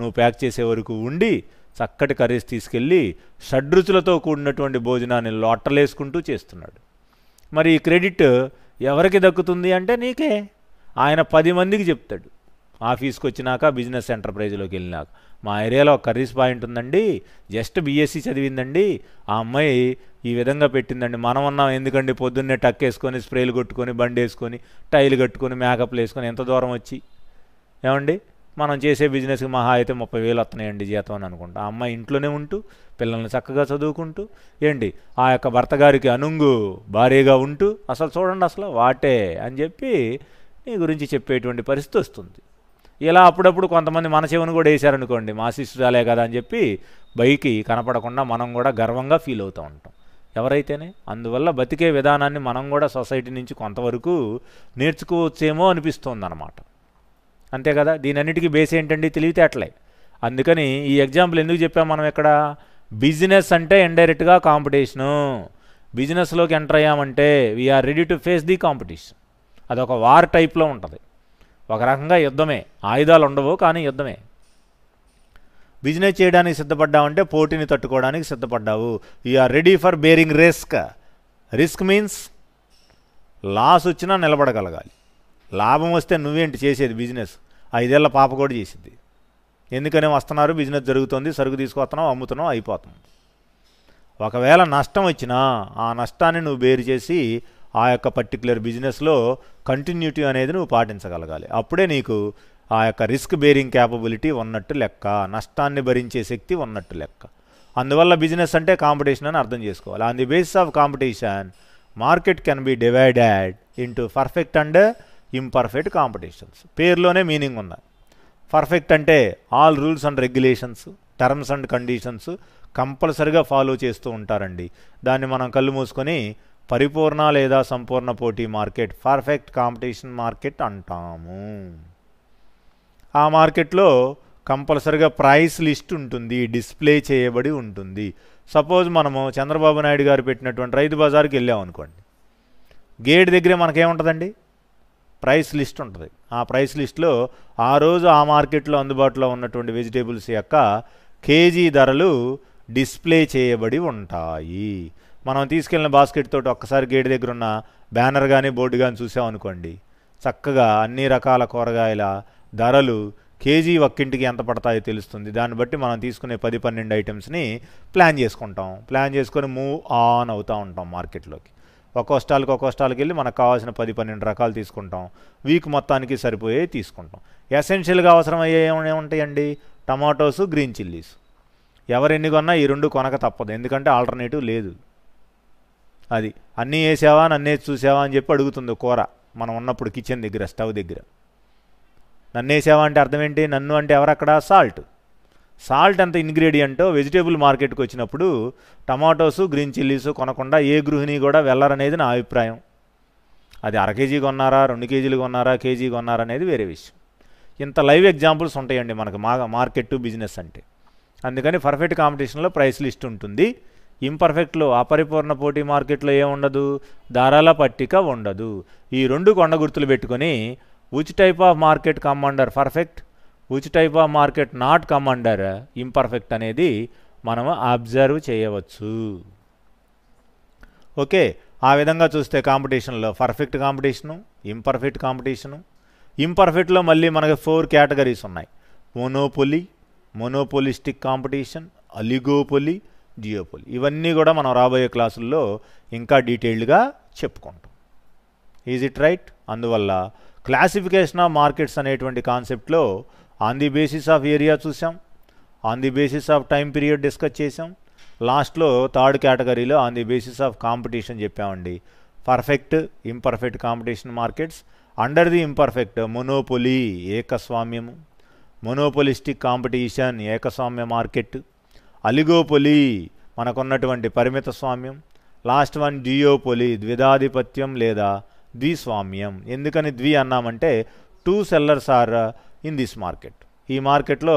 నువ్వు ప్యాక్ చేసే వరకు ఉండి చక్కటి కర్రీస్ తీసుకెళ్ళి షడ్రుచులతో కూడినటువంటి భోజనాన్ని లోటలేసుకుంటూ చేస్తున్నాడు మరి ఈ క్రెడిట్ ఎవరికి దక్కుతుంది అంటే నీకే ఆయన పది మందికి చెప్తాడు ఆఫీస్కి వచ్చినాక బిజినెస్ ఎంటర్ప్రైజ్లోకి వెళ్ళినాక మా ఏరియాలో ఒక కర్రీస్ పాయింట్ ఉందండి జస్ట్ బీఎస్సీ చదివిందండి ఆ అమ్మాయి ఈ విధంగా పెట్టిందండి మనం ఉన్నాం ఎందుకండి పొద్దున్నే టక్ వేసుకొని స్ప్రేలు కొట్టుకొని బండి వేసుకొని టైలు కట్టుకొని మేకప్లు వేసుకొని ఎంత దూరం వచ్చి ఏమండి మనం చేసే బిజినెస్కి మహా అయితే ముప్పై వేలు వస్తున్నాయండి జీతం అని అనుకుంటా అమ్మ అమ్మాయి ఇంట్లోనే ఉంటూ పిల్లల్ని చక్కగా చదువుకుంటూ ఏంటి ఆ యొక్క భర్త గారికి అనుంగు భారీగా ఉంటూ అసలు చూడండి అసలు వాటే అని చెప్పి నీ గురించి చెప్పేటువంటి పరిస్థితి వస్తుంది ఇలా అప్పుడప్పుడు కొంతమంది మన చెవును కూడా వేశారనుకోండి మా శిష్యురాలే కదా అని చెప్పి బైకి కనపడకుండా మనం కూడా గర్వంగా ఫీల్ అవుతూ ఉంటాం ఎవరైతేనే అందువల్ల బతికే విధానాన్ని మనం కూడా సొసైటీ నుంచి కొంతవరకు నేర్చుకోవచ్చేమో అన్నమాట అంతే కదా దీనన్నిటికీ బేస్ ఏంటండి తెలివితేటలే అందుకని ఈ ఎగ్జాంపుల్ ఎందుకు చెప్పాం మనం ఇక్కడ బిజినెస్ అంటే ఇండైరెక్ట్గా కాంపిటీషను బిజినెస్లోకి ఎంటర్ అయ్యామంటే we are ready to face the competition అదొక వార్ టైప్లో ఉంటుంది ఒక రకంగా యుద్ధమే ఆయుధాలు ఉండవు కానీ యుద్ధమే బిజినెస్ చేయడానికి సిద్ధపడ్డావంటే పోటీని తట్టుకోవడానికి సిద్ధపడ్డావు or ready for bearing risk risk means loss వచ్చినా నిలబడగలగాలి లాభం వస్తే నువ్వేంటి చేసేది బిజినెస్ ఐదేళ్ల పాప కూడా చేసింది ఎందుకనే వస్తున్నారు బిజినెస్ జరుగుతుంది సరుకు తీసుకొస్తున్నావు అమ్ముతున్నావు అయిపోతుంది ఒకవేళ నష్టం వచ్చినా ఆ నష్టాన్ని నువ్వు బేరు చేసి ఆ యొక్క పర్టికులర్ బిజినెస్లో కంటిన్యూటీ అనేది నువ్వు పాటించగలగాలి అప్పుడే నీకు ఆ యొక్క రిస్క్ బేరింగ్ క్యాపబిలిటీ ఉన్నట్టు లెక్క నష్టాన్ని భరించే శక్తి ఉన్నట్టు లెక్క అందువల్ల బిజినెస్ అంటే కాంపిటీషన్ అని అర్థం చేసుకోవాలి on the basis of competition market can be divided into perfect and imperfect competitions పేర్లోనే మీనింగ్ ఉంది పర్ఫెక్ట్ అంటే all rules and regulations terms and conditions కంపల్సరిగా ఫాలో చేస్తూ ఉంటారండి దాన్ని మనం కళ్ళు మూసుకొని పరిపూర్ణ లేదా సంపూర్ణ పోటీ మార్కెట్ పర్ఫెక్ట్ కాంపిటీషన్ మార్కెట్ అంటాము ఆ మార్కెట్లో కంపల్సరిగా ప్రైస్ లిస్ట్ ఉంటుంది డిస్ప్లే చేయబడి ఉంటుంది సపోజ్ మనము చంద్రబాబు నాయుడు గారు పెట్టినటువంటి రైతు బజార్కి వెళ్ళాము అనుకోండి గేట్ దగ్గరే మనకేముంటుందండి ప్రైస్ లిస్ట్ ఉంటుంది ఆ ప్రైస్ లిస్ట్లో ఆ రోజు ఆ మార్కెట్లో అందుబాటులో ఉన్నటువంటి వెజిటేబుల్స్ యొక్క కేజీ ధరలు డిస్ప్లే చేయబడి ఉంటాయి మనం తీసుకెళ్ళిన బాస్కెట్ తోటి ఒక్కసారి గేట్ దగ్గర ఉన్న బ్యానర్ కానీ బోర్డు కానీ చూసామనుకోండి చక్కగా అన్ని రకాల కూరగాయల ధరలు కేజీ ఒక్కింటికి ఎంత పడతాయో తెలుస్తుంది దాన్ని బట్టి మనం తీసుకునే పది పన్నెండు ఐటమ్స్ని ప్లాన్ చేసుకుంటాం ప్లాన్ చేసుకొని మూవ్ ఆన్ అవుతూ ఉంటాం మార్కెట్లోకి ఒక్కో స్టాల్కి ఒక్కో స్టాల్కి వెళ్ళి మనకు కావాల్సిన పది పన్నెండు రకాలు తీసుకుంటాం వీక్ మొత్తానికి సరిపోయే తీసుకుంటాం ఎసెన్షియల్గా అవసరమయ్యే ఉంటాయండి టమాటోస్ గ్రీన్ చిల్లీస్ ఎవరు ఎన్ని కొన్నా ఈ రెండు కొనక తప్పదు ఎందుకంటే ఆల్టర్నేటివ్ లేదు అది అన్నీ వేసావా నన్నేసి చూసావా అని చెప్పి అడుగుతుంది కూర మనం ఉన్నప్పుడు కిచెన్ దగ్గర స్టవ్ దగ్గర నన్నేసావా అంటే అర్థం ఏంటి నన్ను అంటే ఎవరక్కడ సాల్ట్ సాల్ట్ అంత ఇంగ్రీడియంట్ వెజిటేబుల్ మార్కెట్కి వచ్చినప్పుడు టమాటోస్ గ్రీన్ చిల్లీస్ కొనకుండా ఏ గృహిణి కూడా వెళ్ళరనేది నా అభిప్రాయం అది అర కేజీ కొన్నారా రెండు కేజీలు కొన్నారా కేజీ కొన్నారా అనేది వేరే విషయం ఇంత లైవ్ ఎగ్జాంపుల్స్ ఉంటాయండి మనకు మా మార్కెట్ బిజినెస్ అంటే అందుకని పర్ఫెక్ట్ కాంపిటీషన్లో ప్రైస్ లిస్ట్ ఉంటుంది ఇంపర్ఫెక్ట్లో అపరిపూర్ణ పోటీ మార్కెట్లో ఏముండదు దారాల పట్టిక ఉండదు ఈ రెండు కొండ గుర్తులు పెట్టుకొని which type of market come under perfect which type of market not come under imperfect అనేది మనం అబ్జర్వ్ చేయవచ్చు ఓకే ఆ విధంగా చూస్తే కాంపిటీషన్లో పర్ఫెక్ట్ కాంపిటీషను ఇంపర్ఫెక్ట్ కాంపిటీషను ఇంపర్ఫెక్ట్లో మళ్ళీ మనకి ఫోర్ కేటగిరీస్ ఉన్నాయి మోనోపొలి మోనోపోలిస్టిక్ కాంపిటీషన్ అలిగోపొలి జియోపొలి ఇవన్నీ కూడా మనం రాబోయే క్లాసుల్లో ఇంకా డీటెయిల్డ్గా చెప్పుకుంటాం ఈజ్ ఇట్ రైట్ అందువల్ల క్లాసిఫికేషన్ ఆఫ్ మార్కెట్స్ అనేటువంటి కాన్సెప్ట్లో on the basis of area చూసాం on the basis of time period discuss చేసాం లాస్ట్లో థర్డ్ కేటగిరీలో on the basis of competition చెప్పామండి perfect imperfect competition markets under the imperfect monopoly ఏకస్వామ్యము monopolistic competition ఏకస్వామ్య market oligopoly మనకున్నటువంటి పరిమిత స్వామ్యం లాస్ట్ వన్ డియోపొలి ద్విధాధిపత్యం లేదా ద్విస్వామ్యం ఎందుకని ద్వి అన్నామంటే two sellers are in this market ఈ మార్కెట్లో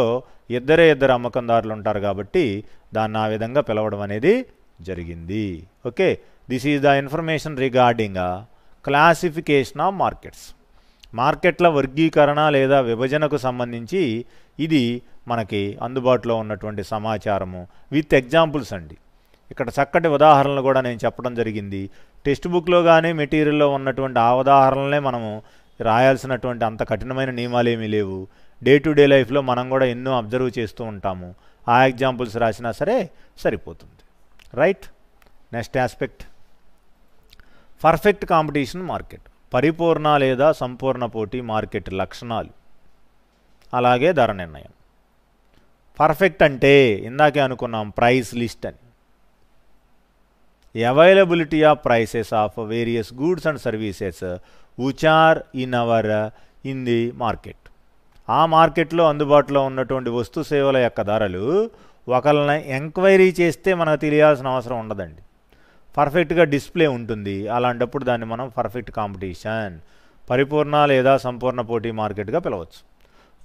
ఇద్దరే ఇద్దరు అమ్మకందారులు ఉంటారు కాబట్టి దాన్ని ఆ విధంగా పిలవడం అనేది జరిగింది okay this is the information regarding classification of markets మార్కెట్ల వర్గీకరణ లేదా విభజనకు సంబంధించి ఇది మనకి అందుబాటులో ఉన్నటువంటి సమాచారము విత్ ఎగ్జాంపుల్స్ అండి ఇక్కడ చక్కటి ఉదాహరణలు కూడా నేను చెప్పడం జరిగింది టెక్స్ట్ బుక్లో కానీ మెటీరియల్లో ఉన్నటువంటి ఆ ఉదాహరణలే మనము రాయాల్సినటువంటి అంత కఠినమైన నియమాలు ఏమీ లేవు డే టు డే లైఫ్లో మనం కూడా ఎన్నో అబ్జర్వ్ చేస్తూ ఉంటాము ఆ ఎగ్జాంపుల్స్ రాసినా సరే సరిపోతుంది right next aspect perfect competition market పరిపూర్ణ లేదా సంపూర్ణ పోటీ మార్కెట్ లక్షణాలు అలాగే ధర నిర్ణయం పర్ఫెక్ట్ అంటే ఇందాకే అనుకున్నాం ప్రైస్ లిస్ట్ అని availability of prices of various goods and services which are in our in the market ఆ మార్కెట్లో అందుబాటులో ఉన్నటువంటి వస్తు సేవల యొక్క ధరలు ఒకళ్ళని ఎంక్వైరీ చేస్తే మనకు తెలియాల్సిన అవసరం ఉండదండి పర్ఫెక్ట్గా డిస్ప్లే ఉంటుంది అలాంటప్పుడు దాన్ని మనం పర్ఫెక్ట్ కాంపిటీషన్ పరిపూర్ణ లేదా సంపూర్ణ పోటీ మార్కెట్గా పిలవచ్చు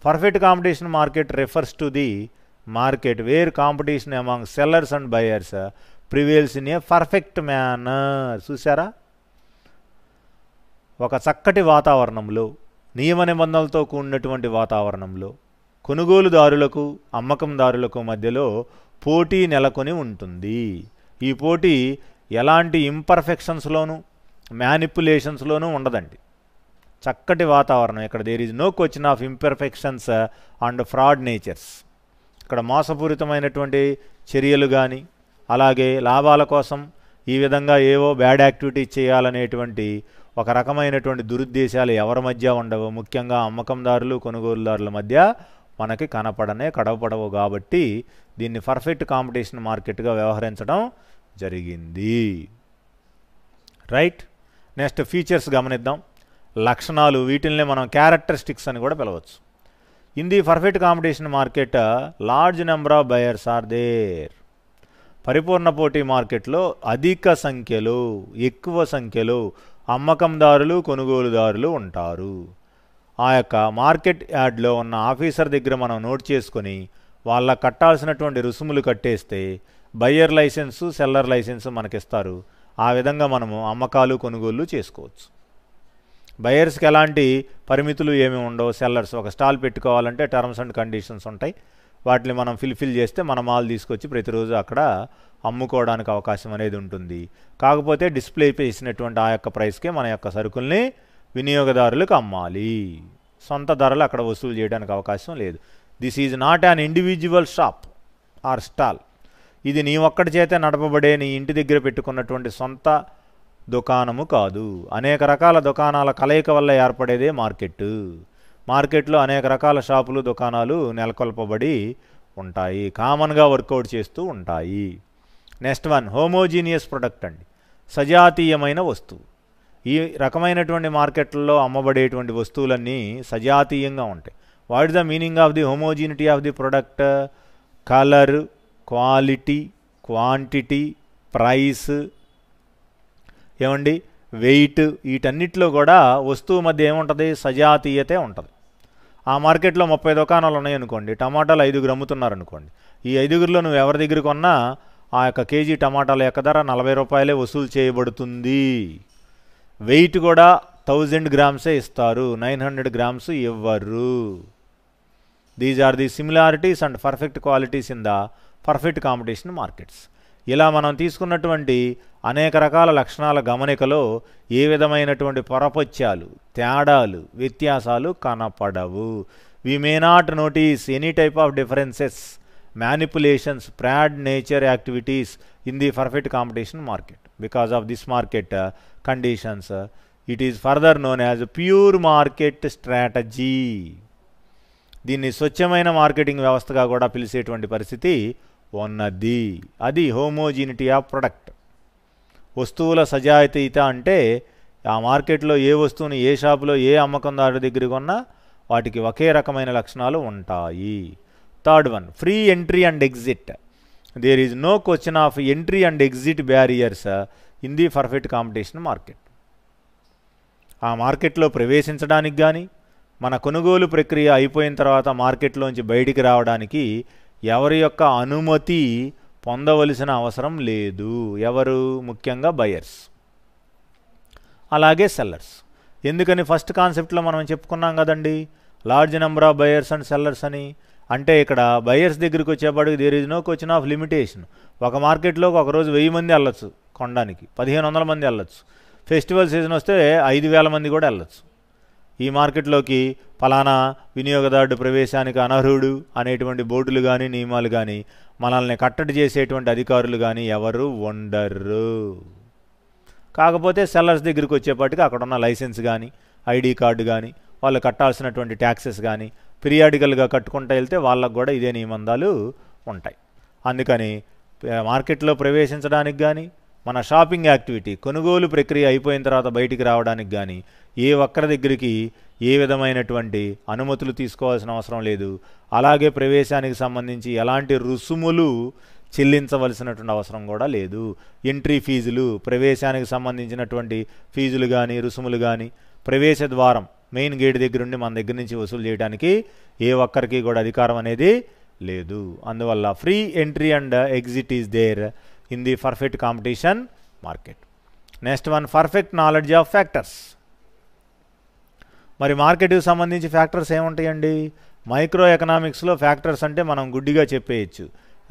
perfect competition market refers to the market where competition among sellers and buyers prevails in a perfect manner చూసారా ఒక చక్కటి వాతావరణంలో నియమ నిబంధనలతో కూడినటువంటి వాతావరణంలో కొనుగోలుదారులకు అమ్మకందారులకు మధ్యలో పోటీ నెలకొని ఉంటుంది ఈ పోటీ ఎలాంటి ఇంపర్ఫెక్షన్స్లోనూ మ్యానిపులేషన్స్లోనూ ఉండదండి చక్కటి వాతావరణం ఇక్కడ there is no question of imperfections and fraud natures ఇక్కడ మోసపూరితమైనటువంటి చర్యలు కానీ అలాగే లాభాల కోసం ఈ విధంగా ఏవో బ్యాడ్ యాక్టివిటీ చేయాలనేటువంటి ఒక రకమైనటువంటి దురుద్దేశాలు ఎవరి మధ్య ఉండవు ముఖ్యంగా అమ్మకందారులు కొనుగోలుదారుల మధ్య మనకి కనపడనే కడవపడవు కాబట్టి దీన్ని పర్ఫెక్ట్ కాంపిటీషన్ మార్కెట్గా వ్యవహరించడం జరిగింది రైట్ నెక్స్ట్ ఫీచర్స్ గమనిద్దాం లక్షణాలు వీటిల్నే మనం క్యారెక్టరిస్టిక్స్ అని కూడా పిలవచ్చు in the perfect competition market large number of buyers are there పరిపూర్ణ పోటీ మార్కెట్లో అధిక సంఖ్యలో ఎక్కువ సంఖ్యలో అమ్మకందారులు కొనుగోలుదారులు ఉంటారు ఆ యొక్క మార్కెట్ యార్డ్లో ఉన్న ఆఫీసర్ దగ్గర మనం నోట్ చేసుకొని వాళ్ళ కట్టాల్సినటువంటి రుసుములు కట్టేస్తే బయ్యర్ లైసెన్సు సెల్లర్ లైసెన్సు మనకిస్తారు ఆ విధంగా మనము అమ్మకాలు కొనుగోళ్ళు చేసుకోవచ్చు బయర్స్కి ఎలాంటి పరిమితులు ఏమి ఉండవు సెల్లర్స్ ఒక స్టాల్ పెట్టుకోవాలంటే టర్మ్స్ అండ్ కండిషన్స్ ఉంటాయి వాటిని మనం ఫిల్ఫిల్ చేస్తే మన మాల్ తీసుకొచ్చి ప్రతిరోజు అక్కడ అమ్ముకోవడానికి అవకాశం అనేది ఉంటుంది కాకపోతే డిస్ప్లే చేసినటువంటి ఆ యొక్క ప్రైస్కే మన యొక్క సరుకుల్ని వినియోగదారులకు అమ్మాలి సొంత ధరలు అక్కడ వసూలు చేయడానికి అవకాశం లేదు this is not an individual shop or stall ఇది నీ ఒక్కడి చేతే నడపబడే నీ ఇంటి దగ్గర పెట్టుకున్నటువంటి సొంత దుకాణము కాదు అనేక రకాల దుకాణాల కలయిక వల్ల ఏర్పడేదే మార్కెట్ మార్కెట్లో అనేక రకాల షాపులు దుకాణాలు నెలకొల్పబడి ఉంటాయి కామన్గా వర్కౌట్ చేస్తూ ఉంటాయి నెక్స్ట్ వన్ హోమోజీనియస్ ప్రొడక్ట్ అండి సజాతీయమైన వస్తువు ఈ రకమైనటువంటి మార్కెట్లలో అమ్మబడేటువంటి వస్తువులన్నీ సజాతీయంగా ఉంటాయి what the meaning of the homogeneity of the product colour quality quantity price ఏమండి వెయిట్ వీటన్నిటిలో కూడా వస్తువు మధ్య ఏముంటుంది సజాతీయతే ఉంటుంది ఆ మార్కెట్లో ముప్పై దుకాణాలు ఉన్నాయనుకోండి టమాటాలు ఐదుగురు అమ్ముతున్నారనుకోండి ఈ ఐదుగురిలో నువ్వు ఎవరి దగ్గర కొన్నా ఆ యొక్క కేజీ టమాటాల యొక్క ధర నలభై రూపాయలే వసూలు చేయబడుతుంది వెయిట్ కూడా థౌజండ్ గ్రామ్సే ఇస్తారు నైన్ హండ్రెడ్ గ్రామ్స్ ఇవ్వరు these are the similarities and perfect qualities in the perfect competition markets ఇలా మనం తీసుకున్నటువంటి అనేక రకాల లక్షణాల గమనికలో ఏ విధమైనటువంటి పొరపత్యాలు తేడాలు వ్యత్యాసాలు కనపడవు we may not notice any type of differences manipulations fraud nature activities in the perfect competition market because of this market conditions it is further known as pure market strategy దీన్ని స్వచ్ఛమైన మార్కెటింగ్ వ్యవస్థగా కూడా పిలిచేటువంటి పరిస్థితి ఉన్నది అది homogeneity of product వస్తువుల సజాయతీత అంటే ఆ మార్కెట్లో ఏ వస్తువుని ఏ షాపులో ఏ అమ్మకందారు దగ్గర కొన్నా వాటికి ఒకే రకమైన లక్షణాలు ఉంటాయి third one free entry and exit there is no question of entry and exit barriers in the perfect competition market ఆ మార్కెట్లో ప్రవేశించడానికి కానీ మన కొనుగోలు ప్రక్రియ అయిపోయిన తర్వాత మార్కెట్లోంచి బయటికి రావడానికి ఎవరి యొక్క అనుమతి పొందవలసిన అవసరం లేదు ఎవరు ముఖ్యంగా బయర్స్ అలాగే సెల్లర్స్ ఎందుకని ఫస్ట్ కాన్సెప్ట్లో మనం చెప్పుకున్నాం కదండి large number of buyers and sellers అని అంటే ఇక్కడ బయర్స్ దగ్గరికి వచ్చేపాటికి there is no question of limitation ఒక మార్కెట్లోకి ఒకరోజు వెయ్యి మంది వెళ్ళచ్చు కొనడానికి పదిహేను వందల మంది వెళ్ళచ్చు ఫెస్టివల్ సీజన్ వస్తే ఐదు వేల మంది కూడా వెళ్ళచ్చు ఈ మార్కెట్లోకి ఫలానా వినియోగదారుడు ప్రవేశానికి అనర్హుడు అనేటువంటి బోర్డులు కానీ నియమాలు కానీ మనల్ని కట్టడి చేసేటువంటి అధికారులు కానీ ఎవరు ఉండరు కాకపోతే సెల్లర్స్ దగ్గరికి వచ్చేపాటికి అక్కడ ఉన్న లైసెన్స్ కానీ ఐడి కార్డు కానీ వాళ్ళు కట్టాల్సినటువంటి ట్యాక్సెస్ కానీ పీరియాడికల్గా కట్టుకుంటూ వెళ్తే వాళ్ళకు కూడా ఇదే నియమందాలు ఉంటాయి అందుకని మార్కెట్లో ప్రవేశించడానికి కానీ మన షాపింగ్ యాక్టివిటీ కొనుగోలు ప్రక్రియ అయిపోయిన తర్వాత బయటికి రావడానికి కానీ ఏ ఒక్కరి దగ్గరికి ఏ విధమైనటువంటి అనుమతులు తీసుకోవాల్సిన అవసరం లేదు అలాగే ప్రవేశానికి సంబంధించి ఎలాంటి రుసుములు చెల్లించవలసినటువంటి అవసరం కూడా లేదు ఎంట్రీ ఫీజులు ప్రవేశానికి సంబంధించినటువంటి ఫీజులు కానీ రుసుములు కానీ ప్రవేశ ద్వారం మెయిన్ గేట్ దగ్గర ఉండి మన దగ్గర నుంచి వసూలు చేయడానికి ఏ ఒక్కరికి కూడా అధికారం అనేది లేదు అందువల్ల free entry and exit is there in the perfect competition market next one perfect knowledge of factors మరి మార్కెట్కి సంబంధించి ఫ్యాక్టర్స్ ఏముంటాయండి మైక్రో ఎకనామిక్స్లో ఫ్యాక్టర్స్ అంటే మనం గుడ్డిగా చెప్పేయచ్చు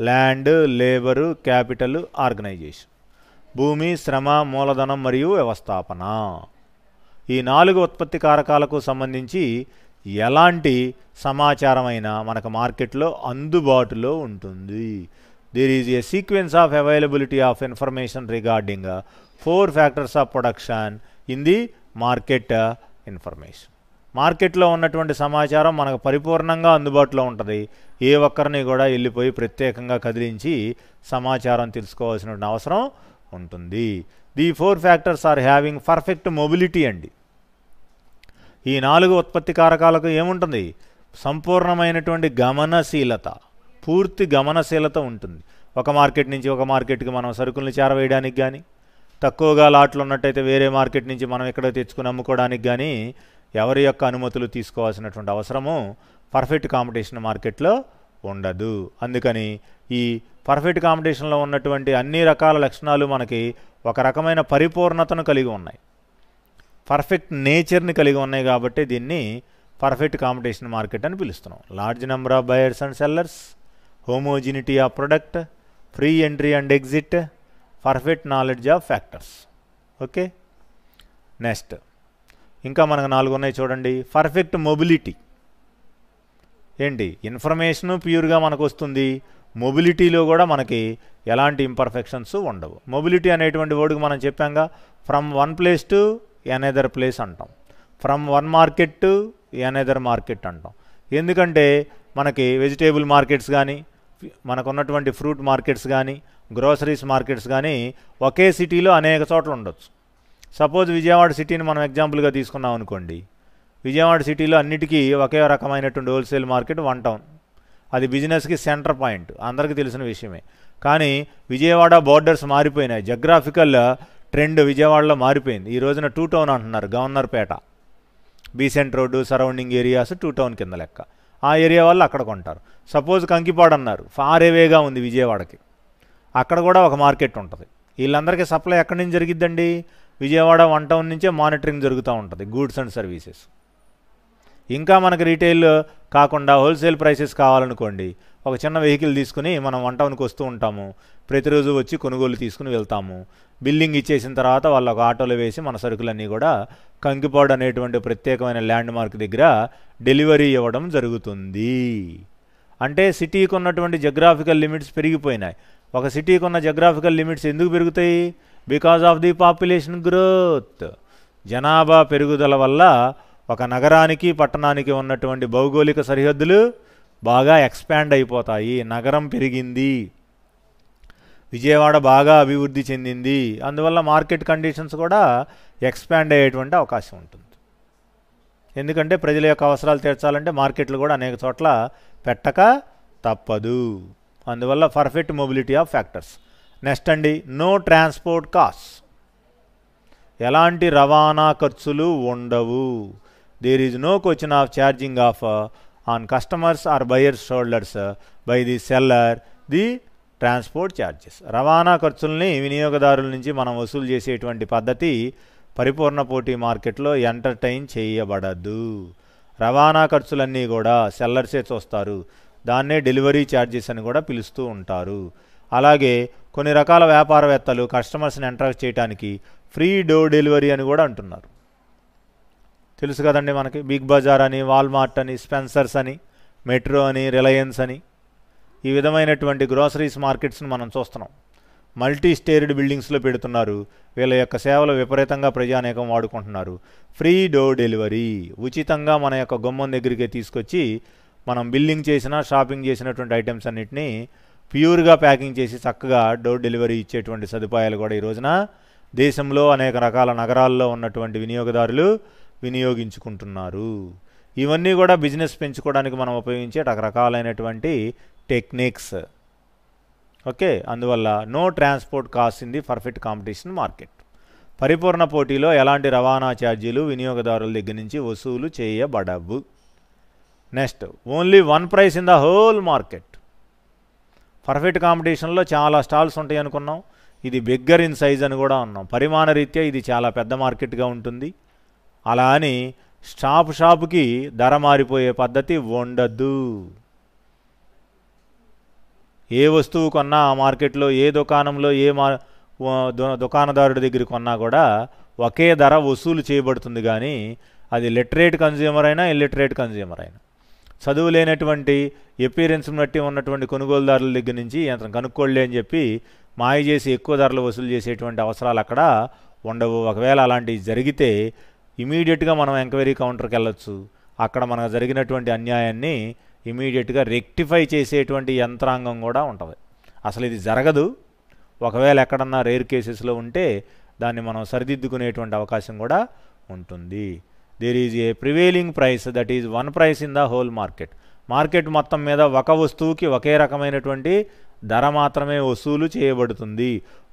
ల్యాండ్ లేబరు క్యాపిటల్ ఆర్గనైజేషన్ భూమి శ్రమ మూలధనం మరియు వ్యవస్థాపన ఈ నాలుగు ఉత్పత్తి కారకాలకు సంబంధించి ఎలాంటి సమాచారమైనా మనకు మార్కెట్లో అందుబాటులో ఉంటుంది there is a sequence of availability of information regarding four factors of production in the market information మార్కెట్లో ఉన్నటువంటి సమాచారం మనకు పరిపూర్ణంగా అందుబాటులో ఉంటుంది ఏ ఒక్కరిని కూడా వెళ్ళిపోయి ప్రత్యేకంగా కదిలించి సమాచారం తెలుసుకోవాల్సినటువంటి అవసరం ఉంటుంది the four factors are having perfect mobility అండి ఈ నాలుగు ఉత్పత్తి కారకాలకు ఏముంటుంది సంపూర్ణమైనటువంటి గమనశీలత పూర్తి గమనశీలత ఉంటుంది ఒక మార్కెట్ నుంచి ఒక మార్కెట్కి మనం సరుకుల్ని చేరవేయడానికి కానీ తక్కువగా లాట్లు ఉన్నట్టయితే వేరే మార్కెట్ నుంచి మనం ఎక్కడ తెచ్చుకుని అమ్ముకోవడానికి కానీ ఎవరి యొక్క అనుమతులు తీసుకోవాల్సినటువంటి అవసరము పర్ఫెక్ట్ కాంపిటీషన్ మార్కెట్లో ఉండదు అందుకని ఈ పర్ఫెక్ట్ కాంపిటీషన్లో ఉన్నటువంటి అన్ని రకాల లక్షణాలు మనకి ఒక రకమైన పరిపూర్ణతను కలిగి ఉన్నాయి పర్ఫెక్ట్ నేచర్ని కలిగి ఉన్నాయి కాబట్టి దీన్ని పర్ఫెక్ట్ కాంపిటీషన్ మార్కెట్ అని పిలుస్తున్నాం large number of buyers and sellers homogeneity of product free entry and exit perfect knowledge of factors okay next ఇంకా మనకు నాలుగు ఉన్నాయి చూడండి పర్ఫెక్ట్ మొబిలిటీ ఏంటి ఇన్ఫర్మేషను ప్యూర్గా మనకు వస్తుంది మొబిలిటీలో కూడా మనకి ఎలాంటి ఇంపర్ఫెక్షన్స్ ఉండవు మొబిలిటీ అనేటువంటి వర్డ్కి మనం చెప్పాంగా from one place to another place అంటాం from one market to another market అంటాం ఎందుకంటే మనకి వెజిటేబుల్ మార్కెట్స్ కానీ మనకు ఉన్నటువంటి ఫ్రూట్ మార్కెట్స్ కానీ గ్రోసరీస్ మార్కెట్స్ కానీ ఒకే సిటీలో అనేక చోట్ల ఉండొచ్చు సపోజ్ విజయవాడ సిటీని మనం ఎగ్జాంపుల్గా తీసుకున్నాం అనుకోండి విజయవాడ సిటీలో అన్నిటికీ ఒకే రకమైనటువంటి హోల్సేల్ మార్కెట్ వన్ టౌన్ అది బిజినెస్కి సెంటర్ పాయింట్ అందరికీ తెలిసిన విషయమే కానీ విజయవాడ బార్డర్స్ మారిపోయినాయి జగ్రాఫికల్ ట్రెండ్ విజయవాడలో మారిపోయింది ఈ రోజున టూ టౌన్ అంటున్నారు Governorpet Besant road surrounding areas two town కింద లెక్క ఆ ఏరియా వాళ్ళు అక్కడ కొంటారు సపోజ్ కంకిపాడు అన్నారు ఫార్ ఏవేగా ఉంది విజయవాడకి అక్కడ కూడా ఒక మార్కెట్ ఉంటుంది వీళ్ళందరికీ సప్లై ఎక్కడి నుంచి జరిగిద్దండి విజయవాడ వన్ టౌన్ నుంచే మానిటరింగ్ జరుగుతూ ఉంటుంది గూడ్స్ అండ్ సర్వీసెస్ ఇంకా మనకు రీటైల్ కాకుండా హోల్సేల్ ప్రైసెస్ కావాలనుకోండి ఒక చిన్న వెహికల్ తీసుకుని మనం వన్ వస్తూ ఉంటాము ప్రతిరోజు వచ్చి కొనుగోలు తీసుకుని వెళ్తాము బిల్లింగ్ ఇచ్చేసిన తర్వాత వాళ్ళు ఒక ఆటోలో వేసి మన సరుకులన్నీ కూడా కంకిపాడు అనేటువంటి ప్రత్యేకమైన ల్యాండ్ మార్క్ దగ్గర డెలివరీ ఇవ్వడం జరుగుతుంది అంటే సిటీకి ఉన్నటువంటి జగ్రాఫికల్ లిమిట్స్ పెరిగిపోయినాయి ఒక సిటీకి ఉన్న జగ్రాఫికల్ లిమిట్స్ ఎందుకు పెరుగుతాయి because of the population growth జనాభా పెరుగుదల వల్ల ఒక నగరానికి పట్టణానికి ఉన్నటువంటి భౌగోళిక సరిహద్దులు బాగా ఎక్స్పాండ్ అయిపోతాయి నగరం పెరిగింది విజయవాడ బాగా అభివృద్ధి చెందింది అందువల్ల మార్కెట్ కండిషన్స్ కూడా ఎక్స్పాండ్ అయ్యేటువంటి అవకాశం ఉంటుంది ఎందుకంటే ప్రజల యొక్క అవసరాలు తీర్చాలంటే మార్కెట్లు కూడా అనేక చోట్ల పెట్టక తప్పదు అందువల్ల perfect mobility of factors next అండి నో ట్రాన్స్పోర్ట్ కాస్ట్ ఎలాంటి రవాణా ఖర్చులు ఉండవు there is no question of charging of on customers or buyers shoulders by the seller the transport charges రవాణా ఖర్చుల్ని వినియోగదారుల నుంచి మనం వసూలు చేసేటువంటి పద్ధతి పరిపూర్ణ పోటీ మార్కెట్లో ఎంటర్టైన్ చేయబడదు రవాణా ఖర్చులన్నీ కూడా సెల్లర్సే చూస్తారు దాన్నే డెలివరీ ఛార్జెస్ అని కూడా పిలుస్తూ ఉంటారు అలాగే కొన్ని రకాల వ్యాపారవేత్తలు కస్టమర్స్ని ఎంటర్ చేయడానికి ఫ్రీ డోర్ డెలివరీ అని కూడా అంటున్నారు తెలుసు కదండి మనకి బిగ్ బజార్ అని వాల్మార్ట్ అని స్పెన్సర్స్ అని మెట్రో అని రిలయన్స్ అని ఈ విధమైనటువంటి గ్రోసరీస్ మార్కెట్స్ని మనం చూస్తున్నాం మల్టీ స్టేర్డ్ బిల్డింగ్స్లో పెడుతున్నారు వీళ్ళ యొక్క సేవలు విపరీతంగా ప్రజానేకం వాడుకుంటున్నారు ఫ్రీ డోర్ డెలివరీ ఉచితంగా మన యొక్క గుమ్మం దగ్గరికి తీసుకొచ్చి మనం బిల్లింగ్ చేసిన షాపింగ్ చేసినటువంటి ఐటమ్స్ అన్నింటినీ ప్యూర్గా ప్యాకింగ్ చేసి చక్కగా డోర్ డెలివరీ ఇచ్చేటువంటి సదుపాయాలు కూడా ఈ రోజున దేశంలో అనేక రకాల నగరాల్లో ఉన్నటువంటి వినియోగదారులు వినియోగించుకుంటున్నారు ఇవన్నీ కూడా బిజినెస్ పెంచుకోవడానికి మనం ఉపయోగించే రకరకాలైనటువంటి టెక్నిక్స్ ఓకే అందువల్ల no transport cost in the perfect competition market పరిపూర్ణ పోటీలో ఎలాంటి రవాణా ఛార్జీలు వినియోగదారుల దగ్గర నుంచి వసూలు చేయబడవు next only one price in the whole market perfect కాంపిటీషన్లో చాలా స్టాల్స్ ఉంటాయి అనుకున్నాం ఇది బిగ్గర్ ఇన్ సైజ్ అని కూడా ఉన్నాం పరిమాణరీత్యా ఇది చాలా పెద్ద మార్కెట్గా ఉంటుంది అలా అని షాపు షాపుకి ధర మారిపోయే పద్ధతి ఉండద్దు ఏ వస్తువు కొన్నా ఆ మార్కెట్లో ఏ దుకాణంలో ఏ మా దుకాణదారుడి దగ్గర కొన్నా కూడా ఒకే ధర వసూలు చేయబడుతుంది కానీ అది లిటరేట్ కన్జ్యూమర్ అయినా ఇల్లిటరేట్ కన్జ్యూమర్ అయినా చదువు లేనటువంటి ఎపీరియన్స్ బట్టి ఉన్నటువంటి కొనుగోలుదారుల దగ్గర నుంచి యంత్రం కనుక్కోళ్ళే అని చెప్పి మాయ చేసి ఎక్కువ ధరలు వసూలు చేసేటువంటి అవసరాలు అక్కడ ఉండవు ఒకవేళ అలాంటివి జరిగితే ఇమీడియట్గా మనం ఎంక్వైరీ కౌంటర్కి వెళ్ళొచ్చు అక్కడ మనకు జరిగినటువంటి అన్యాయాన్ని ఇమీడియట్గా రెక్టిఫై చేసేటువంటి యంత్రాంగం కూడా ఉంటుంది అసలు ఇది జరగదు ఒకవేళ ఎక్కడన్నా రేర్ కేసెస్లో ఉంటే దాన్ని మనం సరిదిద్దుకునేటువంటి అవకాశం కూడా ఉంటుంది there is a prevailing price that is one price in the whole market market మొత్తం మీద ఒక వస్తువుకి ఒకే రకమైనటువంటి ధర మాత్రమే వసూలు చేయబడుతుంది